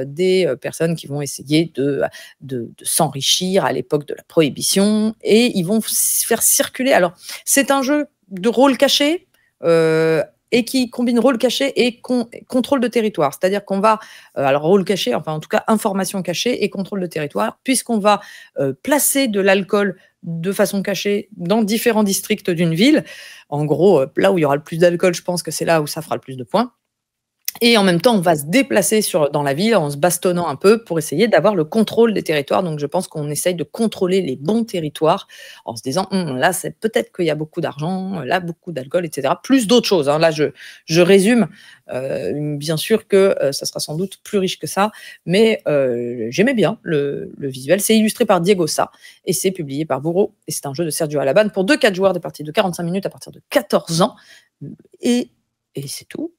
[SPEAKER 2] des personnes qui vont essayer de, de, de s'enrichir à l'époque de la prohibition et ils vont faire circuler. Alors, c'est un jeu de rôle caché euh, et qui combine rôle caché et contrôle de territoire. C'est-à-dire qu'on va, euh, alors rôle caché, enfin en tout cas information cachée et contrôle de territoire, puisqu'on va euh, placer de l'alcool de façon cachée dans différents districts d'une ville. En gros, là où il y aura le plus d'alcool, je pense que c'est là où ça fera le plus de points. Et en même temps, on va se déplacer sur, dans la ville en se bastonnant un peu pour essayer d'avoir le contrôle des territoires. Donc, je pense qu'on essaye de contrôler les bons territoires en se disant, hum, là, c'est peut-être qu'il y a beaucoup d'argent, là, beaucoup d'alcool, etc. Plus d'autres choses. Hein. Là, je, je résume. Euh, bien sûr que euh, ça sera sans doute plus riche que ça, mais euh, j'aimais bien le, le visuel. C'est illustré par Diego Sa et c'est publié par Bourreau. Et c'est un jeu de Sergio Alaban pour 2-4 joueurs des parties de 45 minutes à partir de 14 ans. Et, et c'est tout.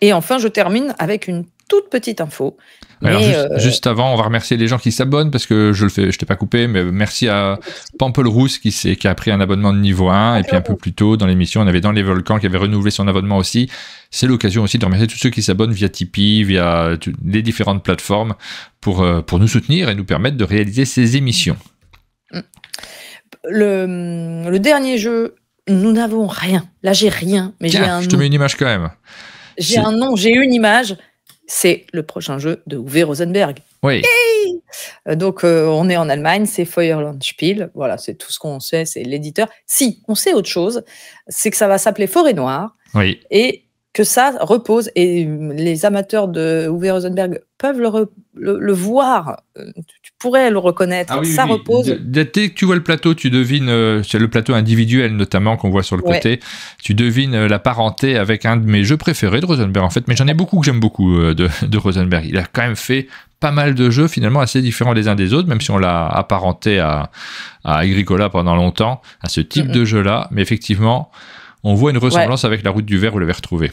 [SPEAKER 2] Et enfin, je termine avec une toute petite info.
[SPEAKER 1] Alors euh, juste, avant, on va remercier les gens qui s'abonnent parce que je le fais, je t'ai pas coupé, mais merci à rousse qui, qui a pris un abonnement de niveau 1 et puis un peu plus tôt dans l'émission, on avait dans les volcans qui avait renouvelé son abonnement aussi. C'est l'occasion aussi de remercier tous ceux qui s'abonnent via Tipeee, via les différentes plateformes pour, euh, pour nous soutenir et nous permettre de réaliser ces émissions.
[SPEAKER 2] Le, le dernier jeu, nous n'avons rien. Là, j'ai rien, mais Je te mets
[SPEAKER 1] une image quand même.
[SPEAKER 2] J'ai un nom, j'ai une image. C'est le prochain jeu de Uwe Rosenberg. Oui. Euh, donc, euh, on est en Allemagne, c'est Feuerlandspiel. Voilà, c'est tout ce qu'on sait, c'est l'éditeur. Si, on sait autre chose, c'est que ça va s'appeler Forêt Noire. Oui. Et que ça repose, et hum, les amateurs de Uwe Rosenberg peuvent le, voir, euh, tu pourrais le reconnaître, ah ça repose.
[SPEAKER 1] Dès que tu vois le plateau, tu devines, euh, c'est le plateau individuel notamment qu'on voit sur le côté, tu devines euh, la parenté avec un de mes jeux préférés de Rosenberg en fait, mais j'en ai beaucoup que j'aime beaucoup de, Rosenberg. Il a quand même fait pas mal de jeux finalement assez différents les uns des autres, même si on l'a apparenté à, Agricola pendant longtemps, à ce type de jeu-là. Mais effectivement, on voit une ressemblance avec la route du verre, le verre retrouvé.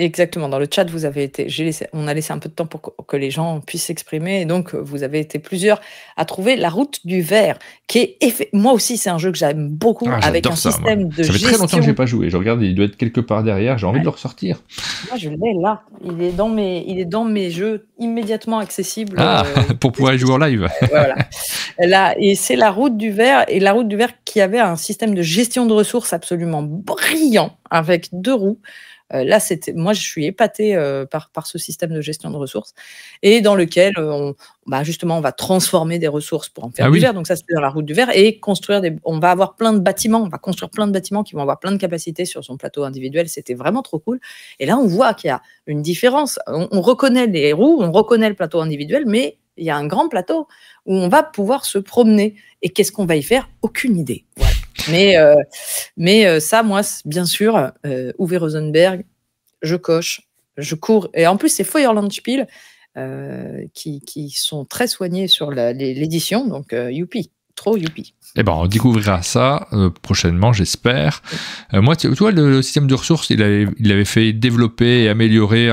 [SPEAKER 2] Exactement, dans le chat, vous avez été, on a laissé un peu de temps pour que, les gens puissent s'exprimer. Donc, vous avez été plusieurs à trouver la route du verre, qui est moi aussi, c'est un jeu que j'aime beaucoup ah, avec un système de de Ça fait très longtemps que j'ai pas
[SPEAKER 1] joué. Je regarde, il doit être quelque part derrière. J'ai envie de le ressortir.
[SPEAKER 2] Moi, je l'ai là. Il est dans mes, il est dans mes jeux immédiatement accessibles. Ah, euh,
[SPEAKER 1] pour pouvoir jouer en live. voilà.
[SPEAKER 2] Là, et c'est la route du verre et la route du verre qui avait un système de gestion de ressources absolument brillant avec deux roues. Euh, là, c'était, moi, je suis épatée euh, par, ce système de gestion de ressources et dans lequel euh, on, bah, justement, on va transformer des ressources pour en faire ah du verre. Donc ça, c'est dans la route du verre et construire des. On va avoir plein de bâtiments. On va construire plein de bâtiments qui vont avoir plein de capacités sur son plateau individuel. C'était vraiment trop cool. Et là, on voit qu'il y a une différence. on reconnaît les roues, on reconnaît le plateau individuel, mais il y a un grand plateau où on va pouvoir se promener. Et qu'est-ce qu'on va y faire Aucune idée. Mais, euh, mais euh, ça, moi, bien sûr, euh, Rosenberg, je coche, je cours. Et en plus, c'est Feuerland Spiel euh, qui, qui, sont très soignés sur l'édition. Donc, youpi, trop youpi.
[SPEAKER 1] Et eh ben, on découvrira ça prochainement, j'espère. moi, tu vois, le, système de ressources, il avait, il avait fait développer et améliorer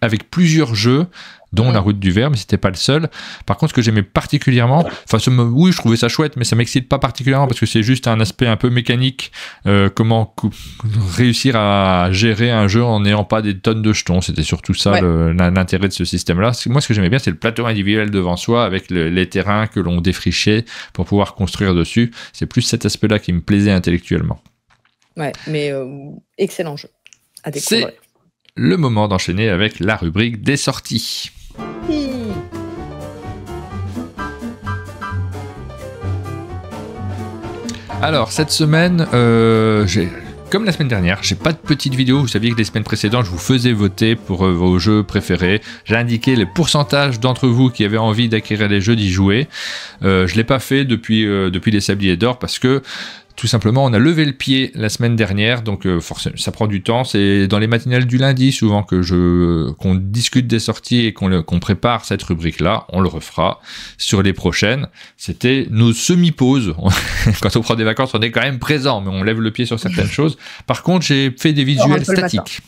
[SPEAKER 1] avec, plusieurs jeux dont mm. la route du verre mais c'était pas le seul. Par contre, ce que j'aimais particulièrement, enfin, oui, je trouvais ça chouette, mais ça m'excite pas particulièrement parce que c'est juste un aspect un peu mécanique, euh, comment réussir à gérer un jeu en n'ayant pas des tonnes de jetons. C'était surtout ça l'intérêt de ce système-là. Moi, ce que j'aimais bien, c'est le plateau individuel devant soi avec les terrains que l'on défrichait pour pouvoir construire dessus. C'est plus cet aspect-là qui me plaisait intellectuellement.
[SPEAKER 2] Ouais, mais euh, excellent jeu à découvrir. C'est
[SPEAKER 1] le moment d'enchaîner avec la rubrique des sorties. Alors, cette semaine, euh, j'ai comme la semaine dernière, j'ai pas de petite vidéo. Vous saviez que les semaines précédentes, je vous faisais voter pour euh, vos jeux préférés. J'ai indiqué les pourcentages d'entre vous qui avaient envie d'acquérir les jeux d'y jouer. Euh, je l'ai pas fait depuis euh, depuis les Sabliers d'Or parce que tout simplement, on a levé le pied la semaine dernière, donc euh, ça prend du temps. C'est dans les matinales du lundi souvent que je qu'on discute des sorties et qu'on prépare cette rubrique-là. On le refera sur les prochaines. C'était nos semi-pauses. quand on prend des vacances, on est quand même présent, mais on lève le pied sur certaines choses. Par contre, j'ai fait des visuels statiques.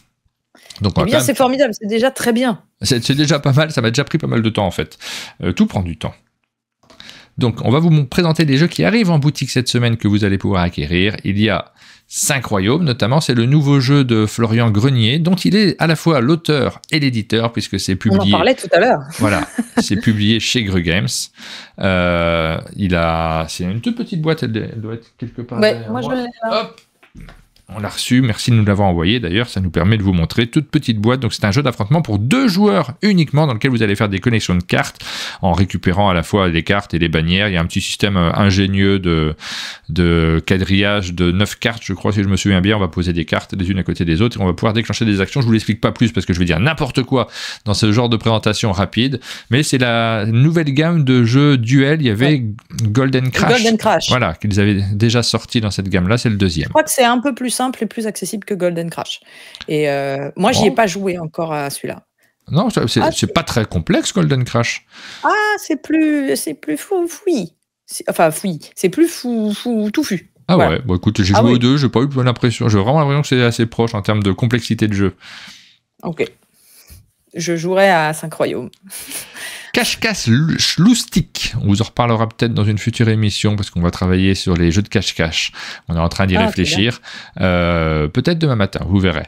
[SPEAKER 1] Donc, eh bien, c'est
[SPEAKER 2] formidable, c'est déjà très bien.
[SPEAKER 1] C'est déjà pas mal, ça m'a déjà pris pas mal de temps en fait. Euh, tout prend du temps. Donc, on va vous présenter des jeux qui arrivent en boutique cette semaine que vous allez pouvoir acquérir. Il y a Cinq Royaumes, notamment, c'est le nouveau jeu de Florian Grenier, dont il est à la fois l'auteur et l'éditeur, puisque c'est publié. On en parlait tout
[SPEAKER 2] à l'heure. voilà,
[SPEAKER 1] c'est publié chez GruGames. Games. Euh, il a, c'est une toute petite boîte, elle, doit être quelque part. moi je l'ai. On l'a reçu, merci de nous l'avoir envoyé d'ailleurs, ça nous permet de vous montrer toute petite boîte. Donc c'est un jeu d'affrontement pour deux joueurs uniquement dans lequel vous allez faire des connexions de cartes en récupérant à la fois les cartes et les bannières. Il y a un petit système euh, ingénieux de, de quadrillage de neuf cartes, je crois si je me souviens bien. On va poser des cartes les unes à côté des autres et on va pouvoir déclencher des actions. Je vous l'explique pas plus parce que je vais dire n'importe quoi dans ce genre de présentation rapide, mais c'est la nouvelle gamme de jeux duel. Il y avait Golden Crash. Golden Crash. Voilà, qu'ils avaient déjà sorti dans cette gamme-là, c'est le deuxième. Je
[SPEAKER 2] crois que c'est un peu plus simple et plus accessible que Golden Crash. Et euh, moi, je j'y ai oh. pas joué encore à celui-là.
[SPEAKER 1] Non, ah, c'est pas très complexe Golden Crash.
[SPEAKER 2] Ah, c'est plus, c'est plus fou, foui. Enfin, foui. C'est plus fou, fou, tout fou
[SPEAKER 1] Ah ouais, bon bah écoute, j'ai ah joué aux deux, j'ai pas eu l'impression, j'ai vraiment l'impression que c'est assez proche en termes de complexité de jeu.
[SPEAKER 2] Ok. Je jouerai à saint royaumes. Cache-cache
[SPEAKER 1] schloustique. On vous en reparlera peut-être dans une future émission parce qu'on va travailler sur les jeux de cache-cache. On est en train d'y ah, réfléchir. Euh, peut-être demain matin, vous verrez.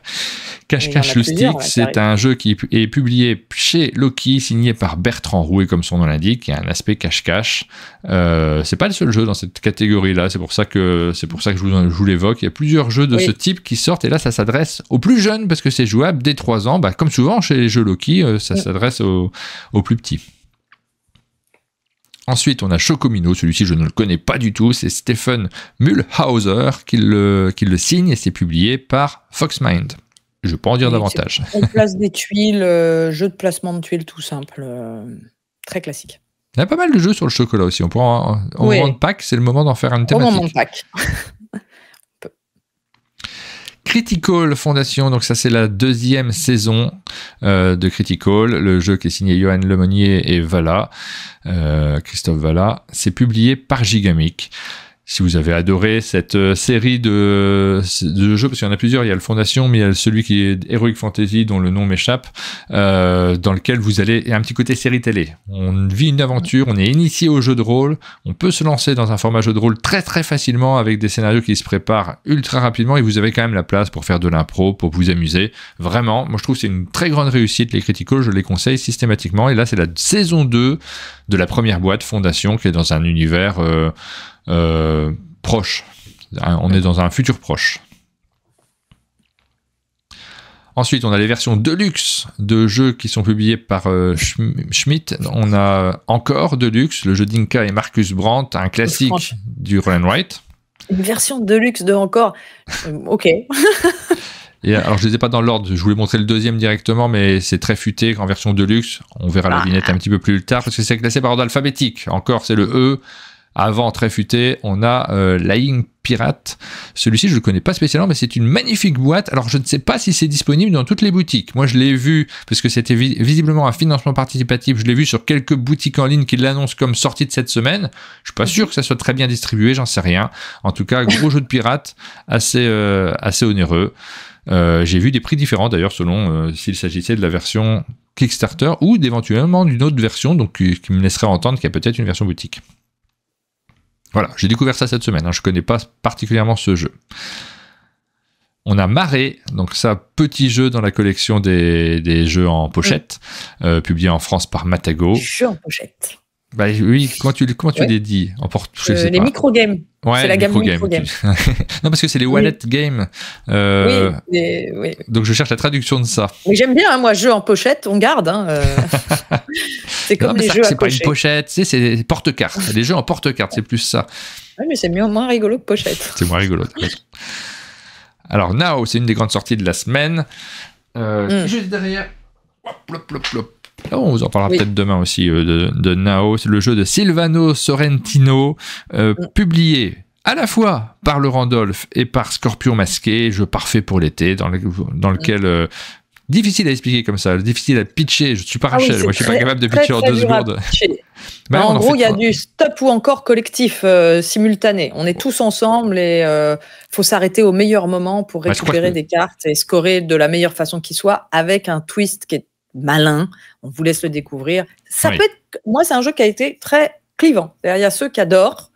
[SPEAKER 1] Cache-cache loustique, c'est un jeu qui est publié chez Loki, signé par Bertrand Rouet, comme son nom l'indique. Il a un aspect cache-cache. Euh, c'est pas le seul jeu dans cette catégorie-là. C'est pour ça que c'est pour ça que je vous, l'évoque. Il y a plusieurs jeux de ce type qui sortent et là, ça s'adresse aux plus jeunes parce que c'est jouable dès 3 ans. Bah, comme souvent chez les jeux Loki, euh, ça mm. s'adresse aux plus petits. Ensuite, on a Chocomino, celui-ci je ne le connais pas du tout, c'est Stephen Mulhauser qui le, signe et c'est publié par Foxmind. Je ne peux en dire davantage.
[SPEAKER 2] On place des tuiles, euh, jeu de placement de tuiles tout simple, euh, très classique.
[SPEAKER 1] Il y a pas mal de jeux sur le chocolat aussi. On prend en, moment c'est le moment d'en faire une thématique. Au moment
[SPEAKER 2] de
[SPEAKER 1] Critical Foundation. Donc ça c'est la deuxième saison euh, de Critical, le jeu qui est signé Johan Lemonnier et Vala euh, Christophe Vala, C'est publié par Gigamic si vous avez adoré cette euh, série de, de jeux, parce qu'il y en a plusieurs, il y a le Fondation, mais il y a celui qui est Heroic Fantasy, dont le nom m'échappe, euh, dans lequel vous allez, il y a un petit côté série télé. On vit une aventure, on est initié au jeu de rôle, on peut se lancer dans un format jeu de rôle très très facilement avec des scénarios qui se préparent ultra rapidement et vous avez quand même la place pour faire de l'impro, pour vous amuser. Vraiment, moi je trouve que c'est une très grande réussite, les critiques, je les conseille systématiquement. Et là, c'est la saison 2 de la première boîte, Fondation, qui est dans un univers... Euh, euh, proche. On est dans un futur proche. Ensuite, on a les versions Deluxe de jeux qui sont publiés par euh, Schmidt. On a encore Deluxe, le jeu d'Inca et Marcus Brandt, un classique du run Wright.
[SPEAKER 2] Une version Deluxe de encore. Euh, ok.
[SPEAKER 1] alors, je ne les ai pas dans l'ordre. Je voulais montrer le deuxième directement, mais c'est très futé en version Deluxe. On verra la ah. vignette un petit peu plus tard parce que c'est classé par ordre alphabétique. Encore, c'est le E. Avant très futé, on a euh, Lying Pirate. Celui-ci, je ne le connais pas spécialement, mais c'est une magnifique boîte. Alors, je ne sais pas si c'est disponible dans toutes les boutiques. Moi, je l'ai vu, parce que c'était visiblement un financement participatif, je l'ai vu sur quelques boutiques en ligne qui l'annoncent comme sortie de cette semaine. Je suis pas sûr que ça soit très bien distribué, j'en sais rien. En tout cas, gros jeu de pirate, assez, euh, assez onéreux. Euh, j'ai vu des prix différents d'ailleurs selon s'il s'agissait de la version Kickstarter ou d'éventuellement d'une autre version, donc qui me laisserait entendre qu'il y a peut-être une version boutique. Voilà, j'ai découvert ça cette semaine, hein. je ne connais pas particulièrement ce jeu. On a Maré, donc ça, petit jeu dans la collection des, jeux en pochette, euh, publié en France par Matago. Jeu
[SPEAKER 2] en pochette.
[SPEAKER 1] Bah, oui, comment tu, comment tu les dis en euh, Les micro-games. Ouais, c'est la gamme micro -game. non, parce que c'est les wallet games. Euh, oui, Donc je cherche la traduction de ça. Mais
[SPEAKER 2] j'aime bien, hein, moi, jeu en pochette, on garde. Hein, euh. c'est comme non, les jeux C'est pas une
[SPEAKER 1] pochette, c'est c'est porte cartes les jeux en porte cartes c'est plus ça.
[SPEAKER 2] Oui, mais c'est moins rigolo que pochette.
[SPEAKER 1] c'est moins rigolo, Alors, Now, c'est une des grandes sorties de la semaine. Euh, hmm. Juste derrière. Hop, hop, hop, Oh, on vous en parlera peut-être demain aussi euh, de, de, Nao, le jeu de Silvano Sorrentino, euh, mm. publié à la fois par le Randolph et par Scorpion Masqué, jeu parfait pour l'été, dans, lequel... Mm. Euh, difficile à expliquer comme ça, difficile à pitcher. Je ne suis pas ah Rachel, je ne je suis pas capable de pitcher en deux secondes. Bah, en, gros, il y a
[SPEAKER 2] du stop ou encore collectif simultané. On est tous ensemble et il faut s'arrêter au meilleur moment pour bah, récupérer des cartes et scorer de la meilleure façon qui soit avec un twist qui est malin, on vous laisse le découvrir. Ça peut être, moi, c'est un jeu qui a été très clivant. Il y a ceux qui adorent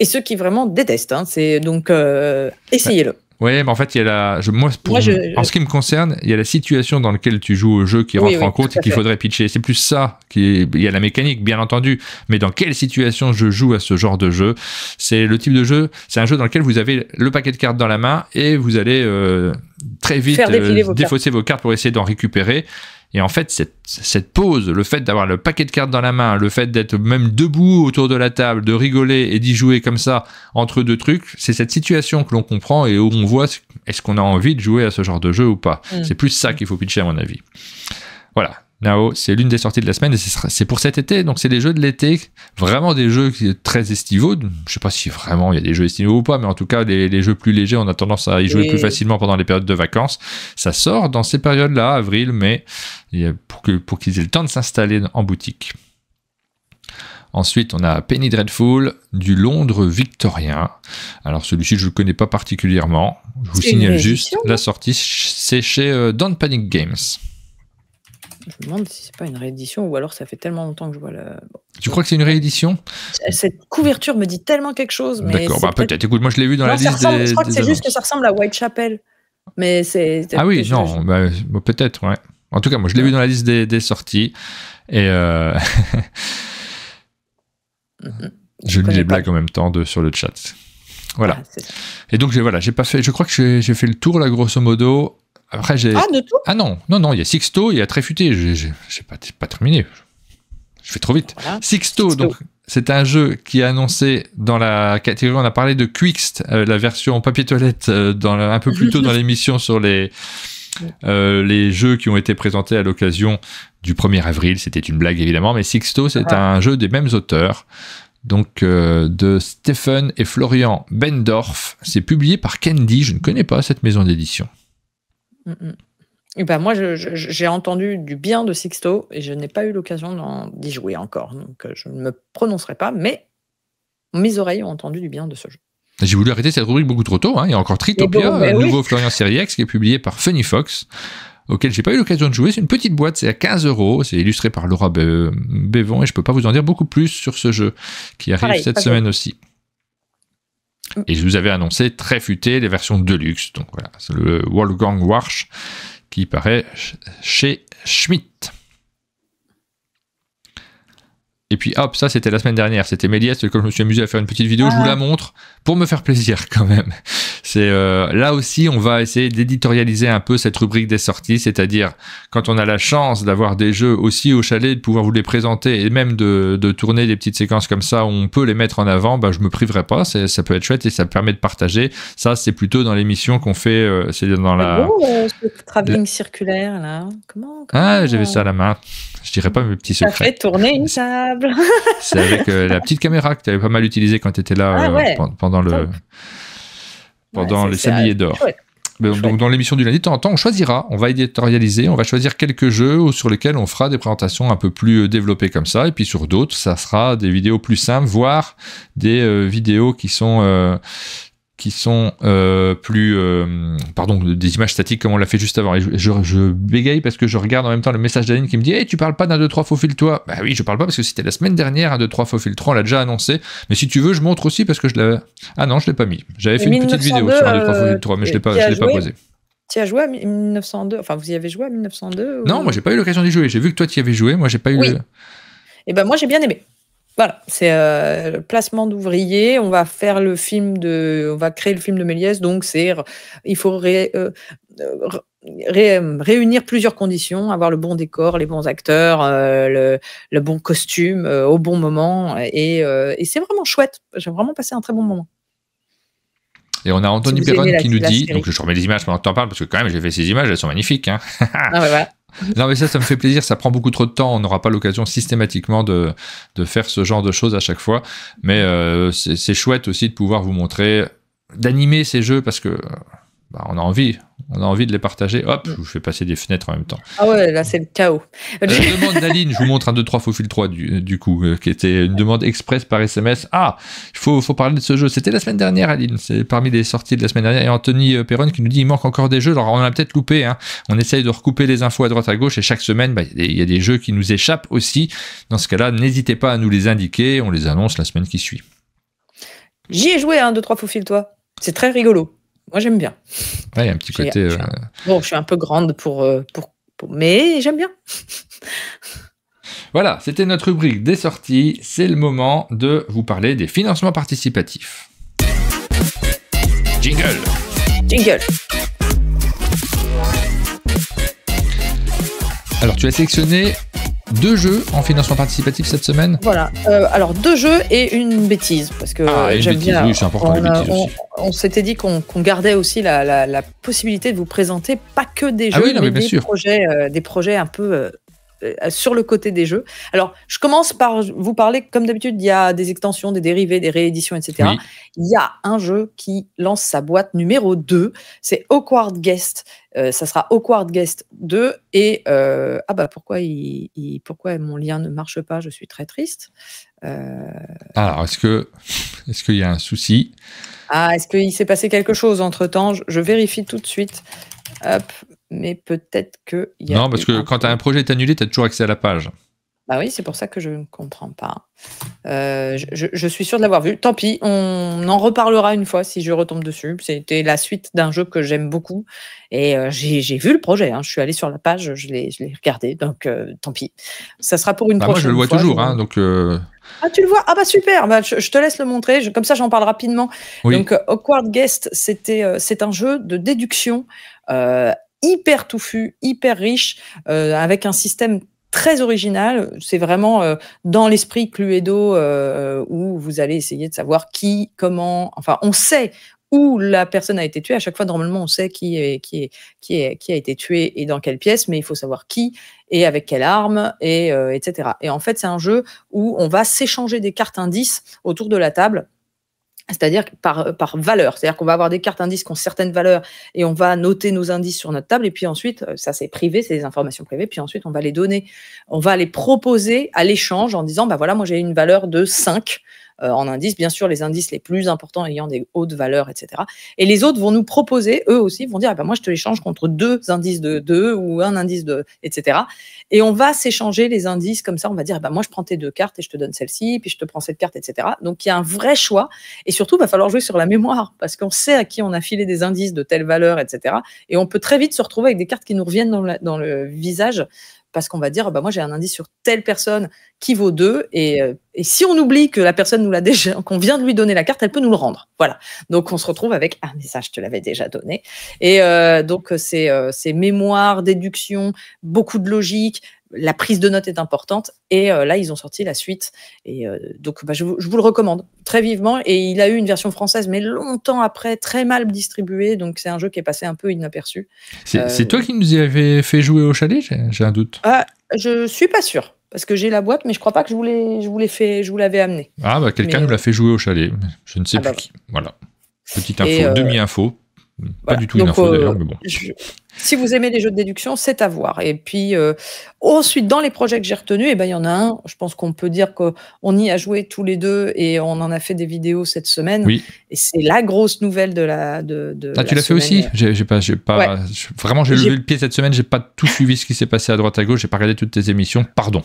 [SPEAKER 2] et ceux qui vraiment détestent. Hein. C'est donc euh, essayez-le. Bah,
[SPEAKER 1] oui, mais en fait, il y a la. Je, moi, en ce qui me concerne, il y a la situation dans laquelle tu joues au jeu qui rentre en compte et qu'il faudrait pitcher. C'est plus ça. Qui Il y a la mécanique, bien entendu. Mais dans quelle situation je joue à ce genre de jeu C'est le type de jeu. C'est un jeu dans lequel vous avez le paquet de cartes dans la main et vous allez euh, très vite euh, défausser vos cartes pour essayer d'en récupérer. Et en fait, cette, pause, le fait d'avoir le paquet de cartes dans la main, le fait d'être même debout autour de la table, de rigoler et d'y jouer comme ça entre deux trucs, c'est cette situation que l'on comprend et où on voit est-ce qu'on a envie de jouer à ce genre de jeu ou pas. Mm. C'est plus ça qu'il faut pitcher à mon avis. Voilà c'est l'une des sorties de la semaine et c'est pour cet été. Donc, c'est des jeux de l'été, vraiment des jeux très estivaux. Je ne sais pas si vraiment il y a des jeux estivaux ou pas, mais en tout cas, les, jeux plus légers, on a tendance à y jouer plus facilement pendant les périodes de vacances. Ça sort dans ces périodes-là, avril, mai, pour qu'ils pour qu'ils aient le temps de s'installer en boutique. Ensuite, on a Penny Dreadful du Londres victorien. Alors celui-ci, je ne le connais pas particulièrement. Je vous signale juste la sortie, c'est chez euh, Don't Panic Games.
[SPEAKER 2] Je me demande si c'est pas une réédition ou alors ça fait tellement longtemps que je vois le.
[SPEAKER 1] Tu crois que c'est une réédition
[SPEAKER 2] Cette couverture me dit tellement quelque chose. D'accord, bah, peut-être. Écoute, moi je l'ai vu dans la liste. Des, je crois que c'est juste que ça ressemble à Whitechapel. Mais c'est. Ah oui, non,
[SPEAKER 1] bah, bah, peut-être, ouais. En tout cas, moi je l'ai vu dans la liste des, sorties. Et. Euh, mhm. je, lis les blagues en même temps sur le chat. Voilà. Ah, et donc, voilà, j'ai pas fait. Je crois que j'ai fait le tour, là, grosso modo. Ah, ah, non, non, non, il y a Sixto, il y a Tréfuté. Je n'ai pas, pas terminé. Je fais trop vite. Sixto, donc, c'est un jeu qui est annoncé dans la catégorie. On a parlé de Quixt, euh, la version papier toilette, euh, dans un peu plus tôt dans l'émission sur les. Euh, les jeux qui ont été présentés à l'occasion du 1er avril, c'était une blague évidemment, mais Sixto, c'est ah. un jeu des mêmes auteurs, donc de Stephen et Florian Bendorf. C'est publié par Candy, je ne connais pas cette maison d'édition.
[SPEAKER 2] Mm, mm. Ben, moi, j'ai entendu du bien de Sixto et je n'ai pas eu l'occasion d'y jouer encore. Donc, euh, je ne me prononcerai pas, mais mes oreilles ont entendu du bien de ce jeu.
[SPEAKER 1] J'ai voulu arrêter cette rubrique beaucoup trop tôt. Hein. Il y a encore Tritopia, ben nouveau Florian x qui est publié par Funny Fox, auquel j'ai pas eu l'occasion de jouer. C'est une petite boîte, c'est à 15 euros. C'est illustré par Laura Bévon et je ne peux pas vous en dire beaucoup plus sur ce jeu qui arrive cette semaine aussi. Mm. Et je vous avais annoncé très futé les versions Deluxe. Donc voilà, c'est le Wolfgang Warsh qui paraît chez Schmidt. Et puis hop, ça c'était la semaine dernière, c'était Méliès, comme je me suis amusé à faire une petite vidéo, je vous ah. la montre pour me faire plaisir quand même. C'est euh, là aussi, on va essayer d'éditorialiser un peu cette rubrique des sorties, c'est-à-dire quand on a la chance d'avoir des jeux aussi au chalet, de pouvoir vous les présenter et même de, tourner des petites séquences comme ça où on peut les mettre en avant, je bah, je me priverai pas, ça peut être chouette et ça permet de partager. Ça, c'est plutôt dans l'émission qu'on fait, euh, c'est dans la. Oh,
[SPEAKER 2] euh, ce travelling circulaire là. comment
[SPEAKER 1] Ah, j'avais ça à la main je dirais pas mes petits secrets. Ça fait
[SPEAKER 2] tourner une sable. c'est avec euh,
[SPEAKER 1] la petite caméra que tu avais pas mal utilisée quand tu étais là ah euh, pendant le pendant les sabliers d'or. Donc, dans l'émission du lundi, de en on choisira, on va éditorialiser, on va choisir quelques jeux sur lesquels on fera des présentations un peu plus euh, développées comme ça, et puis sur d'autres, ça sera des vidéos plus simples, voire des vidéos qui sont qui sont euh, plus. Euh, pardon, des images statiques comme on l'a fait juste avant. je, bégaye parce que je regarde en même temps le message d'Aline qui me dit Hey, eh, tu parles pas d'un 2-3 faux fil, toi Bah oui, je parle pas parce que c'était la semaine dernière, un 2-3 faux fil on l'a déjà annoncé. Mais si tu veux, je montre aussi parce que je l'avais. Ah non, je l'ai pas mis. J'avais fait une petite vidéo sur un 2-3 faux 3, mais je euh, l'ai pas, pas posé.
[SPEAKER 2] Tu as joué à 1902 Enfin, vous y avez joué à 1902 Non, moi j'ai pas eu l'occasion d'y
[SPEAKER 1] jouer. J'ai vu que toi tu y avais joué, moi j'ai pas eu. Oui. Et
[SPEAKER 2] eh ben moi j'ai bien aimé. Voilà, c'est euh, le placement d'ouvriers. On va faire le film de, on va créer le film de Méliès. Donc c'est, euh, il faut euh, réunir plusieurs conditions, avoir le bon décor, les bons acteurs, le, bon costume au bon moment. Et, c'est vraiment chouette. J'ai vraiment passé un très bon moment.
[SPEAKER 1] Et on a Anthony Perron qui nous dit, donc je remets les images mais on tu en parce que quand même, j'ai fait ces images, elles sont magnifiques. Hein. ah, Non, mais ça, ça me fait plaisir. Ça prend beaucoup trop de temps. On n'aura pas l'occasion systématiquement de, faire ce genre de choses à chaque fois. Mais euh, c'est chouette aussi de pouvoir vous montrer, d'animer ces jeux parce que bah, on a envie on a envie de les partager. Hop, mm. je fais passer des fenêtres en même temps. Ah
[SPEAKER 2] ouais, là c'est le chaos. Euh, demande
[SPEAKER 1] d'Aline, je vous montre un 2 3 faux fil 3 euh, du, coup, euh, qui était une demande express par SMS. Ah, il faut, faut parler de ce jeu. C'était la semaine dernière, Aline. C'est parmi les sorties de la semaine dernière. Et Anthony Perron qui nous dit il manque encore des jeux. Alors on a peut-être loupé. Hein. On essaye de recouper les infos à droite à gauche et chaque semaine, bah, il y, a des jeux qui nous échappent aussi. Dans ce cas-là, n'hésitez pas à nous les indiquer. On les annonce la semaine qui suit.
[SPEAKER 2] J'y ai joué un 2 3 faux fil toi. C'est très rigolo. Moi, j'aime bien.
[SPEAKER 1] il y a un petit côté. Euh,
[SPEAKER 2] bon, je suis un peu grande pour, euh, pour, pour mais j'aime bien.
[SPEAKER 1] Voilà, c'était notre rubrique des sorties. C'est le moment de vous parler des financements participatifs. Jingle. Jingle. Alors, tu as sélectionné deux jeux en financement participatif cette semaine.
[SPEAKER 2] Voilà, euh, alors deux jeux et une bêtise, parce que j'aime bien. on, s'était dit qu'on gardait aussi la, possibilité de vous présenter pas que des ah jeux, mais, des, projets, euh, des projets un peu euh, euh, sur le côté des jeux. Alors, je commence par vous parler, comme d'habitude, il y a des extensions, des dérivés, des rééditions, etc. Il y a un jeu qui lance sa boîte numéro 2, c'est Awkward Guest. Euh, ça sera Awkward Guest 2. Et, euh, ah bah, pourquoi, pourquoi mon lien ne marche pas Je suis très triste.
[SPEAKER 1] Alors, est-ce que est-ce qu'il y a un souci
[SPEAKER 2] Ah, est-ce qu'il s'est passé quelque chose entre-temps je, je vérifie tout de suite. Hop, mais peut-être que. non, parce
[SPEAKER 1] que quand as un projet est annulé, tu as toujours accès à la page.
[SPEAKER 2] Bah oui, c'est pour ça que je ne comprends pas. Euh, je, suis sûr de l'avoir vu. Tant pis, on en reparlera une fois si je retombe dessus. C'était la suite d'un jeu que j'aime beaucoup. Et euh, j'ai vu le projet. Hein. Je suis allé sur la page, je l'ai regardé. Donc euh, tant pis. Ça sera pour une prochaine bah, fois. Moi, je le vois toujours.
[SPEAKER 1] donc, hein,
[SPEAKER 2] Ah, tu le vois Ah, bah super. Bah, je, te laisse le montrer. comme ça, j'en parle rapidement. Donc, Awkward Guest, c'est un jeu de déduction hyper touffu, hyper riche, euh, avec un système très original. C'est vraiment euh, dans l'esprit Cluedo euh, où vous allez essayer de savoir qui, comment. Enfin, on sait où la personne a été tuée. À chaque fois, normalement, on sait qui, est, qui, est, qui, a été tué et dans quelle pièce, mais il faut savoir qui et avec quelle arme, et, euh, etc. Et en fait, c'est un jeu où on va s'échanger des cartes indices autour de la table c'est-à-dire par, par valeur. C'est-à-dire qu'on va avoir des cartes indices qui ont certaines valeurs et on va noter nos indices sur notre table. Et puis ensuite, euh, ça c'est privé, c'est des informations privées. Puis ensuite, on va les donner, on va les proposer à l'échange en disant, bah voilà, moi j'ai une valeur de 5. Euh, en indices, bien sûr les indices les plus importants ayant des hautes valeurs, etc. Et les autres vont nous proposer, eux aussi, vont dire, eh ben moi je te l'échange contre deux indices de 2 e ou un indice de, etc. Et on va s'échanger les indices comme ça, on va dire, eh ben moi je prends tes deux cartes et je te donne celle-ci, puis je te prends cette carte, etc. Donc il y a un vrai choix. Et surtout, il va falloir jouer sur la mémoire, parce qu'on sait à qui on a filé des indices de telle valeur, etc. Et on peut très vite se retrouver avec des cartes qui nous reviennent dans, dans le visage parce qu'on va dire, bah, moi j'ai un indice sur telle personne qui vaut deux et, euh, et si on oublie que la personne nous l'a déjà, qu'on vient de lui donner la carte, elle peut nous le rendre. Voilà. Donc on se retrouve avec, ah mais ça je te l'avais déjà donné. Et euh, donc euh, c'est euh, mémoire, déduction, beaucoup de logique, la prise de notes est importante. Et euh, là, ils ont sorti la suite. Et euh, donc, bah, je, vous, le recommande très vivement. Et il a eu une version française, mais longtemps après, très mal distribuée. Donc, c'est un jeu qui est passé un peu inaperçu. C'est euh, toi
[SPEAKER 1] qui nous y avais fait jouer au chalet J'ai un doute.
[SPEAKER 2] Ah, je suis pas sûr parce que j'ai la boîte, mais je crois pas que je vous je vous l'avais amené. Ah bah quelqu'un nous l'a
[SPEAKER 1] fait jouer au chalet, je ne sais ah, bah plus qui. Voilà, petite info, demi-info. Pas du tout une info euh, d'ailleurs, mais bon.
[SPEAKER 2] si vous aimez les jeux de déduction, c'est à voir. Et puis, euh, ensuite, dans les projets que j'ai retenus, eh ben, il y en a un, je pense qu'on peut dire qu'on y a joué tous les deux et on en a fait des vidéos cette semaine. Et c'est la grosse nouvelle de la. De, de ah, tu l'as fait aussi
[SPEAKER 1] pas, Vraiment, j'ai levé le pied cette semaine, j'ai pas tout suivi ce qui s'est passé à droite à gauche, j'ai pas regardé toutes tes émissions, pardon.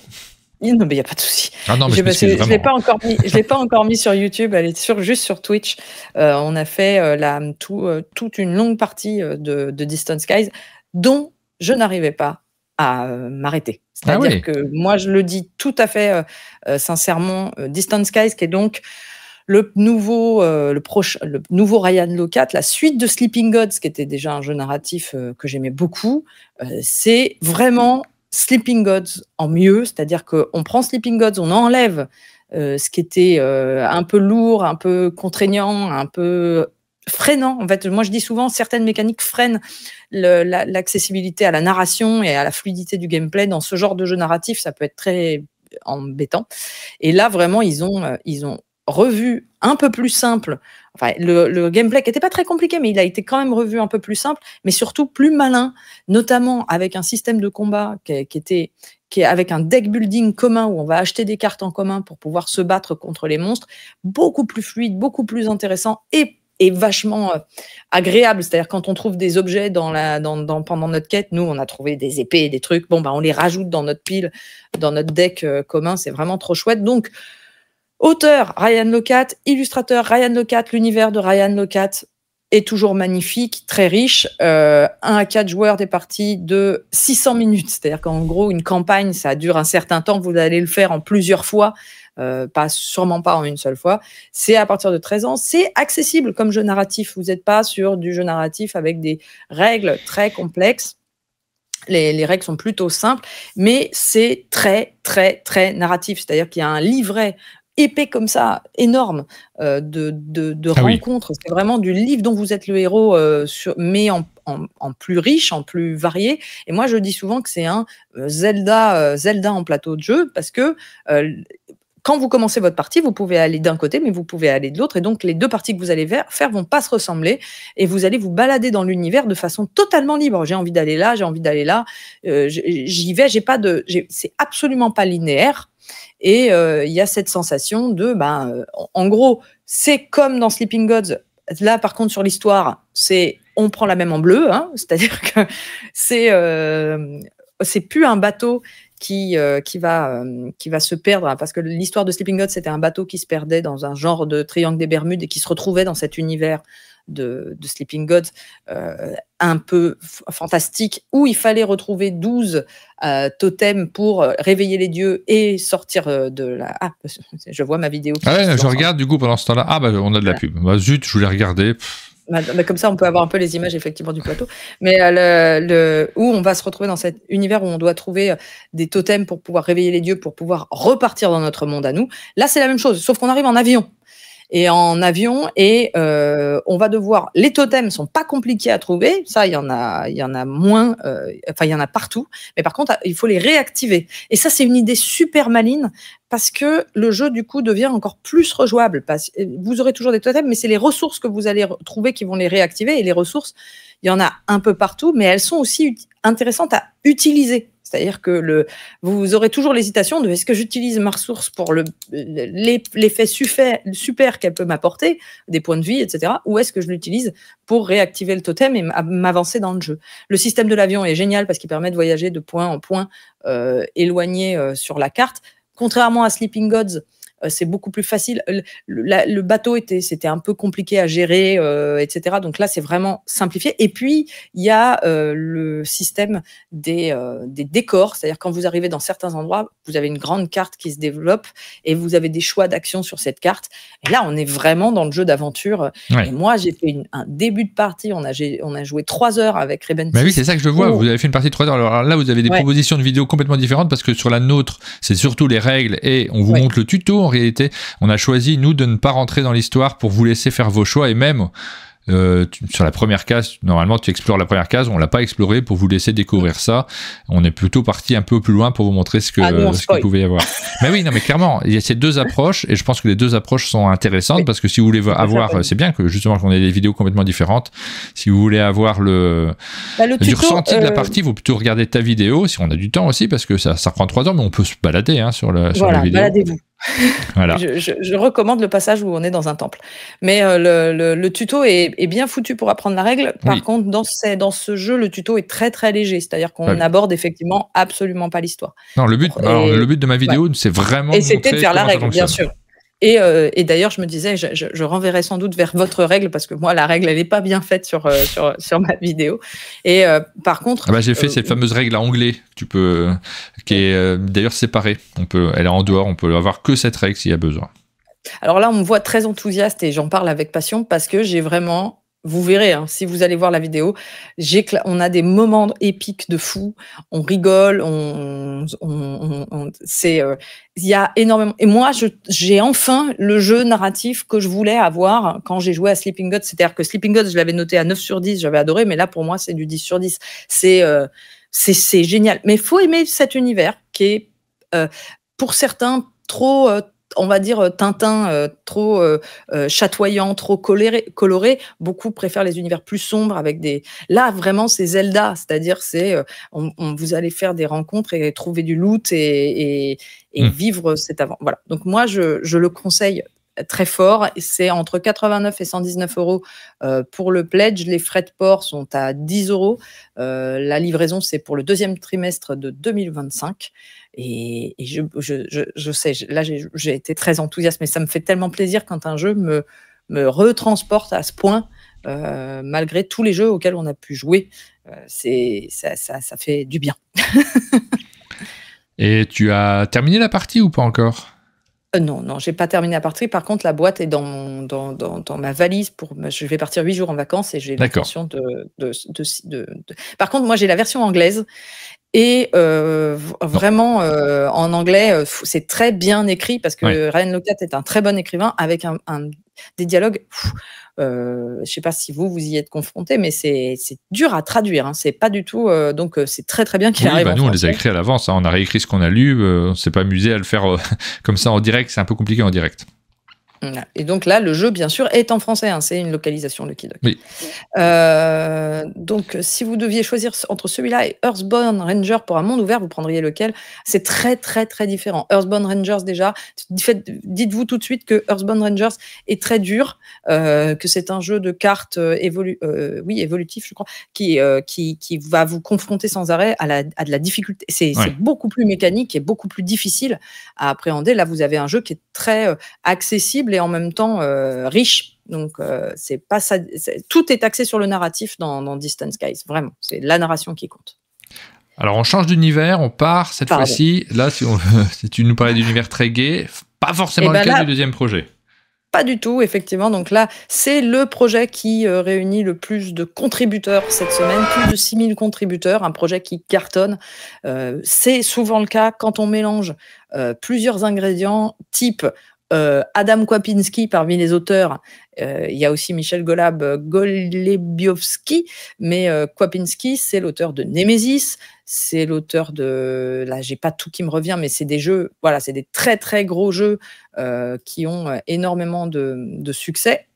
[SPEAKER 2] Non, mais il n'y a pas de souci. Ah je ne l'ai pas encore mis. pas encore mis sur YouTube. Elle est sur juste sur Twitch. Euh, on a fait euh, la, tout, euh, toute une longue partie de, de Distant Skies, dont je n'arrivais pas à m'arrêter. Ah C'est-à-dire que moi, je le dis tout à fait sincèrement. Distant Skies, qui est donc le nouveau, le, proche, le nouveau Ryan Locat, la suite de Sleeping Gods, qui était déjà un jeu narratif que j'aimais beaucoup, c'est vraiment Sleeping Gods en mieux, c'est-à-dire qu'on prend Sleeping Gods, on enlève euh, ce qui était euh, un peu lourd, un peu contraignant, un peu freinant. En fait, moi je dis souvent, certaines mécaniques freinent l'accessibilité à la narration et à la fluidité du gameplay. Dans ce genre de jeu narratif, ça peut être très embêtant. Et là, vraiment, ils ont, euh, ils ont revu un peu plus simple. Enfin, le, gameplay qui n'était pas très compliqué, mais il a été quand même revu un peu plus simple, mais surtout plus malin, notamment avec un système de combat qui, était avec un deck building commun où on va acheter des cartes en commun pour pouvoir se battre contre les monstres, beaucoup plus fluide, beaucoup plus intéressant et vachement euh, agréable. C'est-à-dire quand on trouve des objets dans la, pendant notre quête, nous on a trouvé des épées, des trucs, bon bah on les rajoute dans notre pile, dans notre deck euh, commun, c'est vraiment trop chouette. Donc Auteur Ryan Locat, illustrateur Ryan Locat, l'univers de Ryan Locat est toujours magnifique, très riche. Euh, un à quatre joueurs des parties de 600 minutes, c'est-à-dire qu'en gros une campagne, ça dure un certain temps, vous allez le faire en plusieurs fois, euh, pas sûrement pas en une seule fois. C'est à partir de 13 ans, c'est accessible comme jeu narratif. Vous n'êtes pas sur du jeu narratif avec des règles très complexes. Les, les, règles sont plutôt simples, mais c'est très, très, très narratif. C'est-à-dire qu'il y a un livret épais comme ça, énorme, euh, de, de, ah rencontres. C'est vraiment du livre dont vous êtes le héros, euh, mais en, en, plus riche, en plus varié. Et moi, je dis souvent que c'est un euh, Zelda, Zelda en plateau de jeu, parce que quand vous commencez votre partie, vous pouvez aller d'un côté, mais vous pouvez aller de l'autre. Et donc, les deux parties que vous allez faire vont pas se ressembler. Et vous allez vous balader dans l'univers de façon totalement libre. J'ai envie d'aller là, j'ai envie d'aller là. j'y vais, j'ai pas de. C'est absolument pas linéaire. Et euh, il y a cette sensation de, ben, euh, en gros, c'est comme dans Sleeping Gods. Là, par contre, sur l'histoire, c'est on prend la même en bleu, hein. c'est-à-dire que c'est euh, c'est plus un bateau qui, qui, va, qui va se perdre, hein, parce que l'histoire de Sleeping Gods c'était un bateau qui se perdait dans un genre de triangle des Bermudes et qui se retrouvait dans cet univers de, Sleeping Gods euh, un peu fantastique, où il fallait retrouver 12 euh, totems pour euh, réveiller les dieux et sortir de la... Ah, je vois ma vidéo. Ah je regarde
[SPEAKER 1] du coup pendant ce temps-là. Ah, bah on a de la pub. Bah, zut, je voulais regarder.
[SPEAKER 2] Bah, bah, comme ça, on peut avoir un peu les images effectivement du plateau. Mais le, où on va se retrouver dans cet univers où on doit trouver des totems pour pouvoir réveiller les dieux, pour pouvoir repartir dans notre monde à nous. Là, c'est la même chose, sauf qu'on arrive en avion et en avion. Et euh, on va devoir. Les totems sont pas compliqués à trouver. Ça, il y en a, il y en a moins. Euh, enfin, il y en a partout. Mais par contre, il faut les réactiver. Et ça, c'est une idée super maline parce que le jeu du coup devient encore plus rejouable. Parce euh, vous aurez toujours des totems, mais c'est les ressources que vous allez trouver qui vont les réactiver. Et les ressources, il y en a un peu partout, mais elles sont aussi intéressantes à utiliser. C'est-à-dire que le, vous aurez toujours l'hésitation de est-ce que j'utilise ma ressource pour l'effet super qu'elle peut m'apporter, des points de vie, etc., ou est-ce que je l'utilise pour réactiver le totem et m'avancer dans le jeu. Le système de l'avion est génial parce qu'il permet de voyager de point en point euh, éloigné euh, sur la carte. Contrairement à Sleeping Gods, euh, c'est beaucoup plus facile. Le, bateau était, c'était un peu compliqué à gérer, euh, etc. Donc là, c'est vraiment simplifié. Et puis, il y a euh, le système des, des décors, c'est-à-dire quand vous arrivez dans certains endroits, vous avez une grande carte qui se développe et vous avez des choix d'action sur cette carte. Et là, on est vraiment dans le jeu d'aventure. Et moi, j'ai fait un début de partie. On a, on a joué trois heures avec Reben. Bah oui, c'est ça que je vois. Vous
[SPEAKER 1] avez fait une partie de trois heures. Alors là, vous avez des propositions de vidéos complètement différentes parce que sur la nôtre, c'est surtout les règles et on vous montre le tuto en réalité, on a choisi, nous, de ne pas rentrer dans l'histoire pour vous laisser faire vos choix et même. Euh, sur la première case, normalement tu explores la première case, on l'a pas exploré pour vous laisser découvrir ça. On est plutôt parti un peu plus loin pour vous montrer ce que vous ah pouvez qu'il pouvait y avoir. mais oui, non mais clairement, il y a ces deux approches et je pense que les deux approches sont intéressantes parce que si vous voulez avoir, c'est bien que justement qu'on ait des vidéos complètement différentes. Si vous voulez avoir le, bah, ressenti de la euh, partie, vous plutôt regarder ta vidéo si on a du temps aussi parce que ça, ça prend trois ans, mais on peut se balader hein, sur, sur la vidéo. Baladez-vous. Voilà.
[SPEAKER 2] je, recommande le passage où on est dans un temple. Mais euh, le, tuto est, bien foutu pour apprendre la règle. Par contre, dans, dans ce jeu, le tuto est très très léger. C'est-à-dire qu'on n'aborde effectivement absolument pas l'histoire.
[SPEAKER 1] Non, le but, le but de ma vidéo, c'est vraiment. Et c'était de faire la règle, bien sûr.
[SPEAKER 2] Euh, et, d'ailleurs, je me disais, je, renverrai sans doute vers votre règle parce que moi, la règle, elle n'est pas bien faite euh, sur, sur, ma vidéo. Et par contre, ah bah, j'ai fait cette fameuse
[SPEAKER 1] règle à anglais. Tu peux qui est euh, d'ailleurs séparée. On peut, elle est en dehors, on peut avoir que cette règle s'il y a besoin.
[SPEAKER 2] Alors là, on me voit très enthousiaste et j'en parle avec passion parce que j'ai vraiment vous verrez, hein, si vous allez voir la vidéo, on a des moments épiques de fou, on rigole, on, c'est, euh, il y a énormément. Et moi, j'ai enfin le jeu narratif que je voulais avoir quand j'ai joué à Sleeping Gods. C'est-à-dire que Sleeping Gods, je l'avais noté à 9 sur 10, j'avais adoré, mais là, pour moi, c'est du 10 sur 10. C'est, euh, c'est génial. Mais faut aimer cet univers qui est, euh, pour certains, trop, euh, on va dire, euh, Tintin, trop chatoyant, trop coloré, Beaucoup préfèrent les univers plus sombres avec des. Là, vraiment, c'est Zelda. C'est-à-dire, c'est on, vous allez faire des rencontres et trouver du loot et, mmh. vivre cet avant. Voilà. Donc, moi, je le conseille très fort. C'est entre 89 et 119 euros euh, pour le pledge. Les frais de port sont à 10 euros. Euh, la livraison, c'est pour le deuxième trimestre de 2025. Et, je, sais, là, j'ai été très enthousiaste, mais ça me fait tellement plaisir quand un jeu me, retransporte à ce point. Euh, malgré tous les jeux auxquels on a pu jouer, ça fait du bien.
[SPEAKER 1] Et tu as terminé la partie ou pas encore
[SPEAKER 2] euh, non, non, j'ai pas terminé à partir. Par contre, la boîte est dans, dans, dans, ma valise. Pour, je vais partir huit jours en vacances et j'ai l'intention de, de, de, Par contre, moi, j'ai la version anglaise et euh, vraiment, euh, en anglais, euh, c'est très bien écrit parce que Ryan Locat est un très bon écrivain avec des dialogues. je ne sais pas si vous vous y êtes confronté, mais c'est dur à traduire. Hein. C'est pas du tout. donc c'est très très bien qu'il arrive. Bah, nous on les a écrits
[SPEAKER 1] à l'avance. Hein. On a réécrit ce qu'on a lu. On on s'est pas amusé à le faire comme ça en direct. C'est un peu compliqué en direct.
[SPEAKER 2] Et donc là, le jeu, bien sûr, est en français. Hein. c'est une localisation Lucky Duck. Euh, donc, si vous deviez choisir entre celui-là et Earthbound Ranger pour un monde ouvert, vous prendriez lequel C'est très, très, très différent. Earthbound Rangers, déjà, dites-vous tout de suite que Earthbound Rangers est très dur, euh, que c'est un jeu de cartes euh, évolu oui, évolutif, je crois, qui, qui, qui, va vous confronter sans arrêt à, la, à de la difficulté. C'est beaucoup plus mécanique et beaucoup plus difficile à appréhender. Là, vous avez un jeu qui est très accessible et en même temps euh, riche. Donc, euh, c'est pas ça. tout est axé sur le narratif dans, dans Distant Skies. Vraiment, c'est la narration qui compte.
[SPEAKER 1] Alors, on change d'univers, on part cette fois-ci. Là, si, tu nous parlais d'univers très gai, pas forcément eh le ben cas du deuxième projet.
[SPEAKER 2] Pas du tout, effectivement. Donc là, c'est le projet qui euh, réunit le plus de contributeurs cette semaine, plus de 6000 contributeurs, un projet qui cartonne. c'est souvent le cas quand on mélange plusieurs ingrédients type euh, Adam Kwapinski parmi les auteurs. Euh, il y a aussi Michel Golab, euh, Golebiowski, mais Kwapinski, c'est l'auteur de Nemesis, c'est l'auteur de. Là, j'ai pas tout qui me revient, mais c'est des jeux. Voilà, c'est des très très gros jeux qui ont énormément de, succès.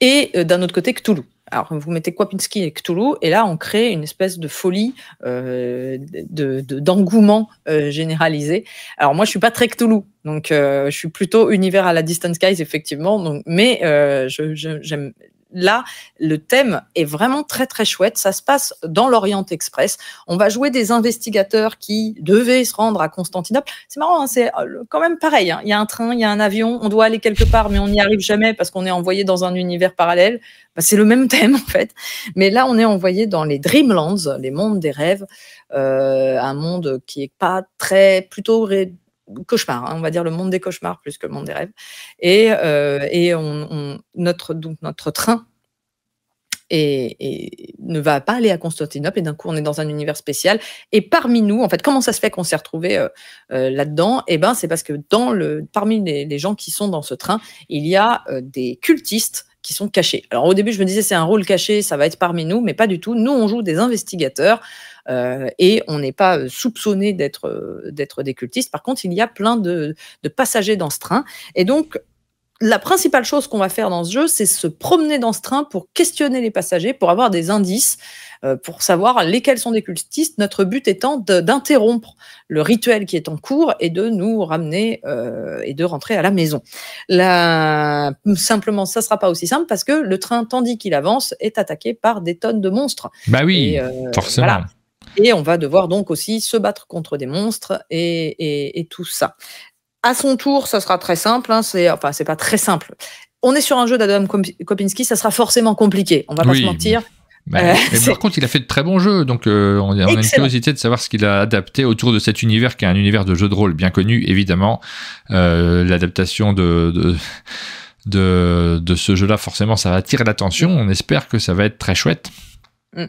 [SPEAKER 2] Et d'un autre côté, Cthulhu alors vous mettez Kwapinski et Cthulhu, et là on crée une espèce de folie, euh, d'engouement euh, généralisé. Alors moi je suis pas très Cthulhu, donc euh, je suis plutôt univers à la Distance Skies effectivement, donc, mais j'aime là, le thème est vraiment très très chouette. Ça se passe dans l'Orient Express. On va jouer des investigateurs qui devaient se rendre à Constantinople. C'est marrant, hein, c'est euh, quand même pareil. Hein. Il y a un train, il y a un avion, on doit aller quelque part, mais on n'y arrive jamais parce qu'on est envoyé dans un univers parallèle. Bah, c'est le même thème en fait. Mais là, on est envoyé dans les Dreamlands, les mondes des rêves, euh, un monde qui n'est pas très plutôt cauchemar, hein, on va dire le monde des cauchemars plus que le monde des rêves. Et, euh, on, notre, donc notre train et, ne va pas aller à Constantinople. Et d'un coup, on est dans un univers spécial. Et parmi nous, en fait, comment ça se fait qu'on s'est retrouvé euh, euh, là-dedans Eh ben, c'est parce que dans le, parmi les, gens qui sont dans ce train, il y a des cultistes qui sont cachés. Alors au début, je me disais c'est un rôle caché, ça va être parmi nous, mais pas du tout. Nous, on joue des investigateurs. Euh, et on n'est pas euh, soupçonné euh, d'être des cultistes. Par contre, il y a plein de, passagers dans ce train. Et donc, la principale chose qu'on va faire dans ce jeu, c'est se promener dans ce train pour questionner les passagers, pour avoir des indices, pour savoir lesquels sont des cultistes. Notre but étant d'interrompre le rituel qui est en cours et de nous ramener et de rentrer à la maison. Simplement, ça ne sera pas aussi simple parce que le train, tandis qu'il avance, est attaqué par des tonnes de monstres. Bah oui, forcément. Et on va devoir donc aussi se battre contre des monstres et, tout ça. À son tour, ça sera très simple. Hein, c'est enfin, c'est pas très simple. On est sur un jeu d'Adam Kopinski, ça sera forcément compliqué. On va pas se mentir. mais euh, par
[SPEAKER 1] contre, il a fait de très bons jeux, donc euh, on, a, une curiosité de savoir ce qu'il a adapté autour de cet univers qui est un univers de jeu de rôle bien connu, évidemment. Euh, l'adaptation de, de, de, de, ce jeu-là, forcément, ça va attire l'attention. On espère que ça va être très chouette.
[SPEAKER 2] Mm.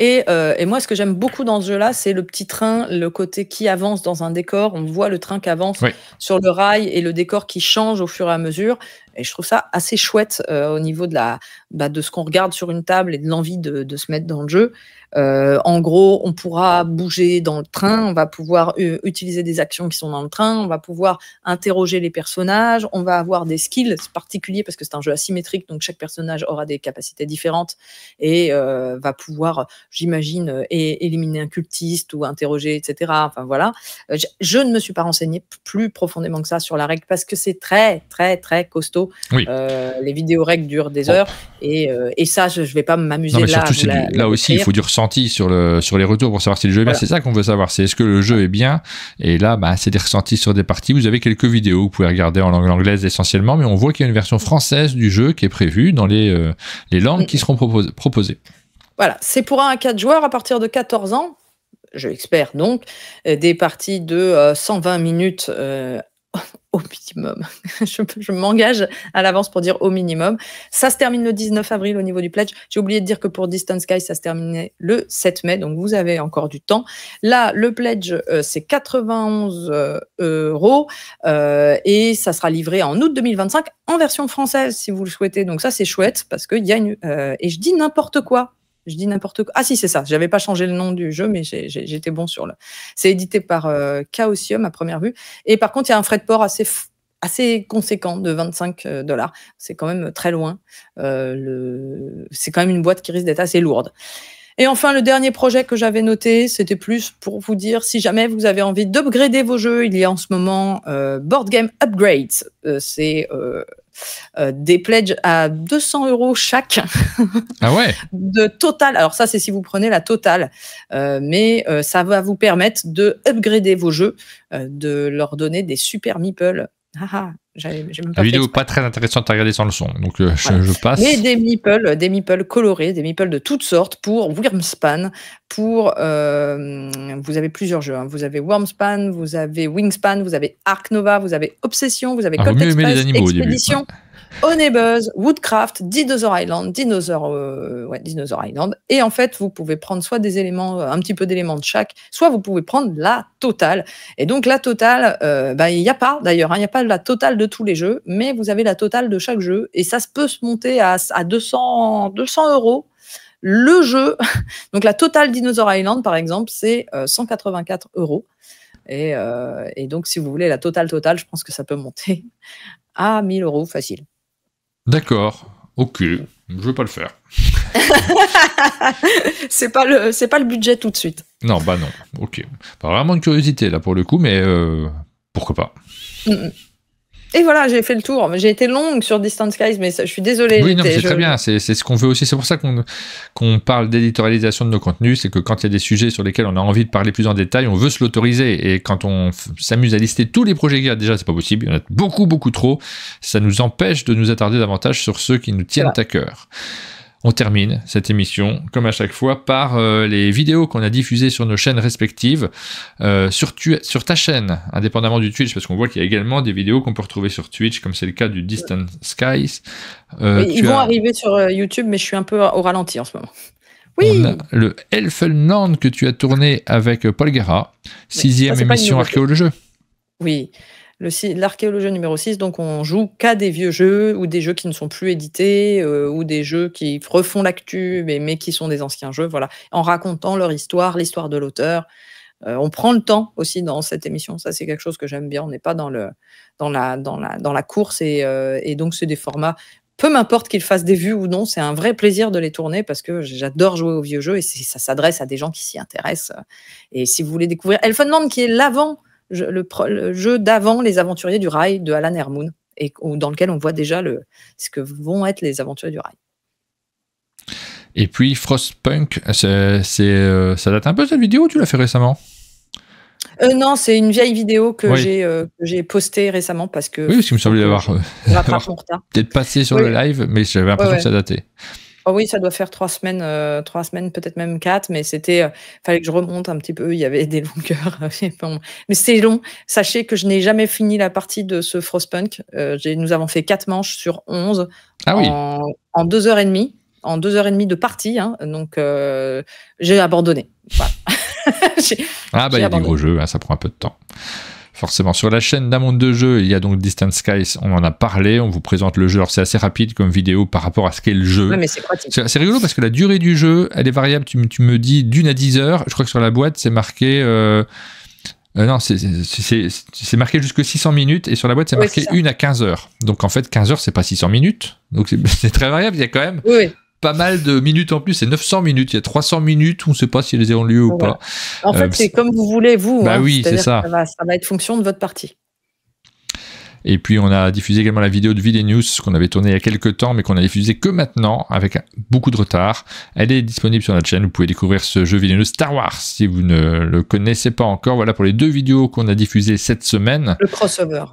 [SPEAKER 2] Euh, et, moi, ce que j'aime beaucoup dans ce jeu-là, c'est le petit train, le côté qui avance dans un décor. On voit le train qui avance sur le rail et le décor qui change au fur et à mesure. Et je trouve ça assez chouette euh, au niveau de, la, bah, de ce qu'on regarde sur une table et de l'envie de, se mettre dans le jeu. Euh, en gros, on pourra bouger dans le train, on va pouvoir euh, utiliser des actions qui sont dans le train, on va pouvoir interroger les personnages, on va avoir des skills particuliers parce que c'est un jeu asymétrique, donc chaque personnage aura des capacités différentes et va pouvoir, j'imagine, éliminer un cultiste ou interroger, etc. Enfin voilà. Je, je ne me suis pas renseignée plus profondément que ça sur la règle parce que c'est très, très, très costaud. Oui. Euh, les vidéos règles durent des heures et, euh, et, ça, je, ne vais pas m'amuser là. Surtout, là aussi, il faut du
[SPEAKER 1] ressenti sur, le, sur les retours pour savoir si le jeu est bien. C'est ça qu'on veut savoir. C'est est-ce que le jeu est bien Et là, bah, c'est des ressentis sur des parties. Vous avez quelques vidéos, vous pouvez regarder en langue anglaise essentiellement, mais on voit qu'il y a une version française du jeu qui est prévue dans les, euh, les langues qui mm. seront proposées.
[SPEAKER 2] Voilà, c'est pour un 4 joueurs à partir de 14 ans je l'espère donc, des parties de 120 minutes au minimum, je, m'engage à l'avance pour dire au minimum. Ça se termine le 19 avril au niveau du pledge. J'ai oublié de dire que pour Distance Sky, ça se terminait le 7 mai, donc vous avez encore du temps. Là, le pledge, euh, c'est 91 euh, euros euh, et ça sera livré en août 2025 en version française si vous le souhaitez. Donc ça, c'est chouette parce qu'il y a et je dis n'importe quoi, je dis n'importe quoi. Ah si, c'est ça. J'avais pas changé le nom du jeu, mais j'étais bon sur le. C'est édité par euh, Chaosium à première vue. Et par contre, il y a un frais de port assez assez conséquent de 25 euh, dollars. C'est quand même très loin. Euh, le... C'est quand même une boîte qui risque d'être assez lourde. Et enfin, le dernier projet que j'avais noté, c'était plus pour vous dire si jamais vous avez envie d'upgrader vos jeux, il y a en ce moment euh, Board Game Upgrades. Euh, c'est euh, euh, des pledges à 200 euros chaque. ah ouais De total. Alors ça, c'est si vous prenez la totale. Euh, mais euh, ça va vous permettre de upgrader vos jeux, de leur donner des super meeples. Ah, ah la vidéo
[SPEAKER 1] pas très intéressante à regarder sans le son, donc euh, je, passe. Mais des
[SPEAKER 2] meeples, des colorés, des meeples de toutes sortes pour Wormspan, pour euh, vous avez plusieurs jeux. Hein. Vous avez Wormspan, vous avez Wingspan, vous avez Arc Nova, vous avez Obsession, vous avez ah, Space, Express, Expédition. Honey Woodcraft, Dinosaur Island, Dinosaur, euh, ouais, Dinosaur Island. Et en fait, vous pouvez prendre soit des éléments, euh, un petit peu d'éléments de chaque, soit vous pouvez prendre la totale. Et donc, la totale, euh, bah, il n'y a pas d'ailleurs, hein, il n'y a pas la totale de tous les jeux, mais vous avez la totale de chaque jeu. Et ça se peut se monter à, à 200, 200 euros le jeu, donc la totale Dinosaur Island, par exemple, c'est 184 euros. Et, euh, et, donc, si vous voulez la totale totale, je pense que ça peut monter à 1000 euros facile.
[SPEAKER 1] D'accord. Ok. Je veux pas le faire.
[SPEAKER 2] c'est pas le c'est pas le budget tout de suite.
[SPEAKER 1] Non, bah non. Ok. Pas vraiment de curiosité là pour le coup, mais euh, pourquoi pas.
[SPEAKER 2] Mm, mm. Et voilà, j'ai fait le tour. J'ai été longue sur Distance Skies, mais je suis désolé. Oui, c'est très bien.
[SPEAKER 1] C'est ce qu'on veut aussi. C'est pour ça qu'on qu'on parle d'éditorialisation de nos contenus. C'est que quand il y a des sujets sur lesquels on a envie de parler plus en détail, on veut se l'autoriser. Et quand on s'amuse à lister tous les projets qu'il a déjà, c'est pas possible. Il y en a beaucoup, beaucoup trop. Ça nous empêche de nous attarder davantage sur ceux qui nous tiennent à cœur. On termine cette émission, comme à chaque fois, par euh, les vidéos qu'on a diffusées sur nos chaînes respectives, euh, sur, sur, ta chaîne, indépendamment du Twitch, parce qu'on voit qu'il y a également des vidéos qu'on peut retrouver sur Twitch, comme c'est le cas du Distant Skies. Euh, ils vont
[SPEAKER 2] arriver sur YouTube, mais je suis un peu au ralenti en ce moment.
[SPEAKER 1] Oui. le Elfenland que tu as tourné avec Paul Guerra, sixième ah, émission jeu
[SPEAKER 2] Oui, L'archéologie numéro 6, donc on joue qu'à des vieux jeux ou des jeux qui ne sont plus édités euh, ou des jeux qui refont l'actu mais, qui sont des anciens jeux, voilà, en racontant leur histoire, l'histoire de l'auteur. Euh, on prend le temps aussi dans cette émission, ça c'est quelque chose que j'aime bien, on n'est pas dans, le, dans, la, dans, la, dans la course et, euh, et donc c'est des formats, peu m'importe qu'ils fassent des vues ou non, c'est un vrai plaisir de les tourner parce que j'adore jouer aux vieux jeux et ça s'adresse à des gens qui s'y intéressent. Et si vous voulez découvrir Elfenland qui est l'avant le, jeu d'avant Les Aventuriers du Rail de Alan Hermoun, et dans lequel on voit déjà le, ce que vont être les Aventuriers du Rail.
[SPEAKER 1] Et puis Frostpunk, c'est, euh, ça date un peu cette vidéo, tu l'as fait récemment
[SPEAKER 2] euh, non, c'est une vieille vidéo euh, que j'ai postée récemment parce que. Oui, parce qu'il me
[SPEAKER 1] semblait d'avoir peut-être passé sur le live, mais j'avais l'impression que ça datait.
[SPEAKER 2] Oh oui, ça doit faire trois semaines, euh, trois semaines, peut-être même quatre, mais c'était, euh, fallait que je remonte un petit peu. Il y avait des longueurs, mais c'est long. Sachez que je n'ai jamais fini la partie de ce Frostpunk. Euh, nous avons fait quatre manches sur onze ah en, deux heures et demie, en deux heures et demie de partie. Hein. donc j'ai abandonné. ah bah il y a des gros
[SPEAKER 1] jeux, hein, ça prend un peu de temps forcément. Sur la chaîne monde de jeux, il y a donc Distant Skies, on en a parlé, on vous présente le jeu. Alors c'est assez rapide comme vidéo par rapport à ce qu'est le jeu. c'est rigolo parce que la durée du jeu, elle est variable. Tu, me dis d'une à dix heures. Je crois que sur la boîte, c'est marqué. Euh, euh, non, c'est marqué jusque 600 minutes et sur la boîte, c'est marqué une à 15 heures. Donc en fait, 15 heures, c'est pas 600 minutes. Donc c'est très variable. Il y a quand même. oui pas mal de minutes en plus, c'est 900 minutes, il y a 300 minutes, on ne sait pas si elles ont lieu ou pas. En euh, fait, c'est
[SPEAKER 2] comme vous voulez, vous. Bah hein. oui, c'est ça. Ça va, être fonction de votre partie.
[SPEAKER 1] Et puis on a diffusé également la vidéo de Vidé News qu'on avait tournée il y a quelques temps mais qu'on a diffusée que maintenant avec beaucoup de retard. Elle est disponible sur notre chaîne, vous pouvez découvrir ce jeu vidéo Star Wars si vous ne le connaissez pas encore. Voilà pour les deux vidéos qu'on a diffusées cette semaine. Le crossover.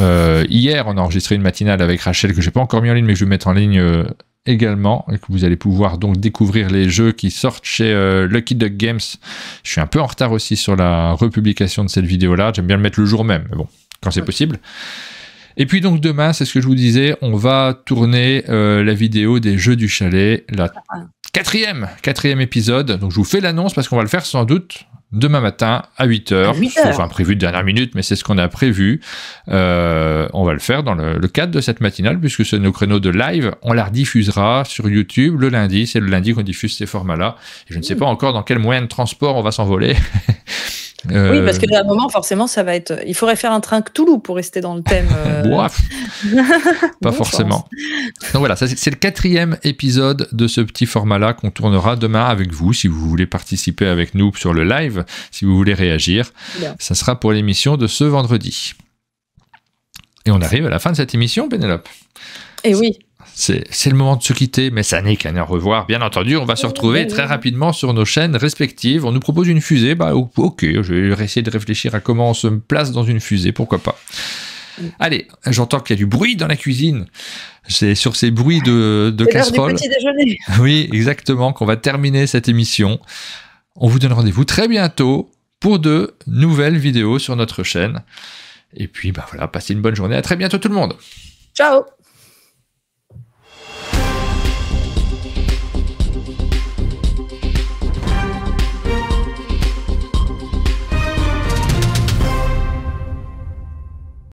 [SPEAKER 1] Euh, hier on a enregistré une matinale avec Rachel que j'ai pas encore mis en ligne mais que je vais mettre en ligne euh, également et que vous allez pouvoir donc découvrir les jeux qui sortent chez euh, Lucky Duck Games. Je suis un peu en retard aussi sur la republication de cette vidéo là. J'aime bien le mettre le jour même, mais bon, quand c'est possible. Et puis donc demain, c'est ce que je vous disais, on va tourner euh, la vidéo des jeux du chalet, la ah. quatrième, quatrième épisode. Donc je vous fais l'annonce parce qu'on va le faire sans doute demain matin à 8h, 8 prévu de dernière minute, mais c'est ce qu'on a prévu. Euh, on va le faire dans le, cadre de cette matinale, puisque c'est nos créneaux de live. On la rediffusera sur YouTube le lundi. C'est le lundi qu'on diffuse ces formats-là. je ne sais mmh. pas encore dans quel moyen de transport on va s'envoler. Euh, oui, parce qu'à un
[SPEAKER 2] moment, forcément, ça va être. Il faudrait faire un train Toulouse pour rester dans le thème. Euh...
[SPEAKER 1] pas forcément. Donc voilà, c'est le quatrième épisode de ce petit format-là qu'on tournera demain avec vous. Si vous voulez participer avec nous sur le live, si vous voulez réagir, ça sera pour l'émission de ce vendredi. Et on arrive à la fin de cette émission, Pénélope. Eh oui c'est le moment de se quitter, mais ça n'est qu'un au revoir. Bien entendu, on va se retrouver très rapidement sur nos chaînes respectives. On nous propose une fusée, bah ok, je vais essayer de réfléchir à comment on se place dans une fusée, pourquoi pas. Allez, j'entends qu'il y a du bruit dans la cuisine. C'est sur ces bruits de, de casserole. Oui, exactement, qu'on va terminer cette émission. On vous donne rendez-vous très bientôt pour de nouvelles vidéos sur notre chaîne. Et puis, bah voilà, passez une bonne journée. À très bientôt tout le monde. Ciao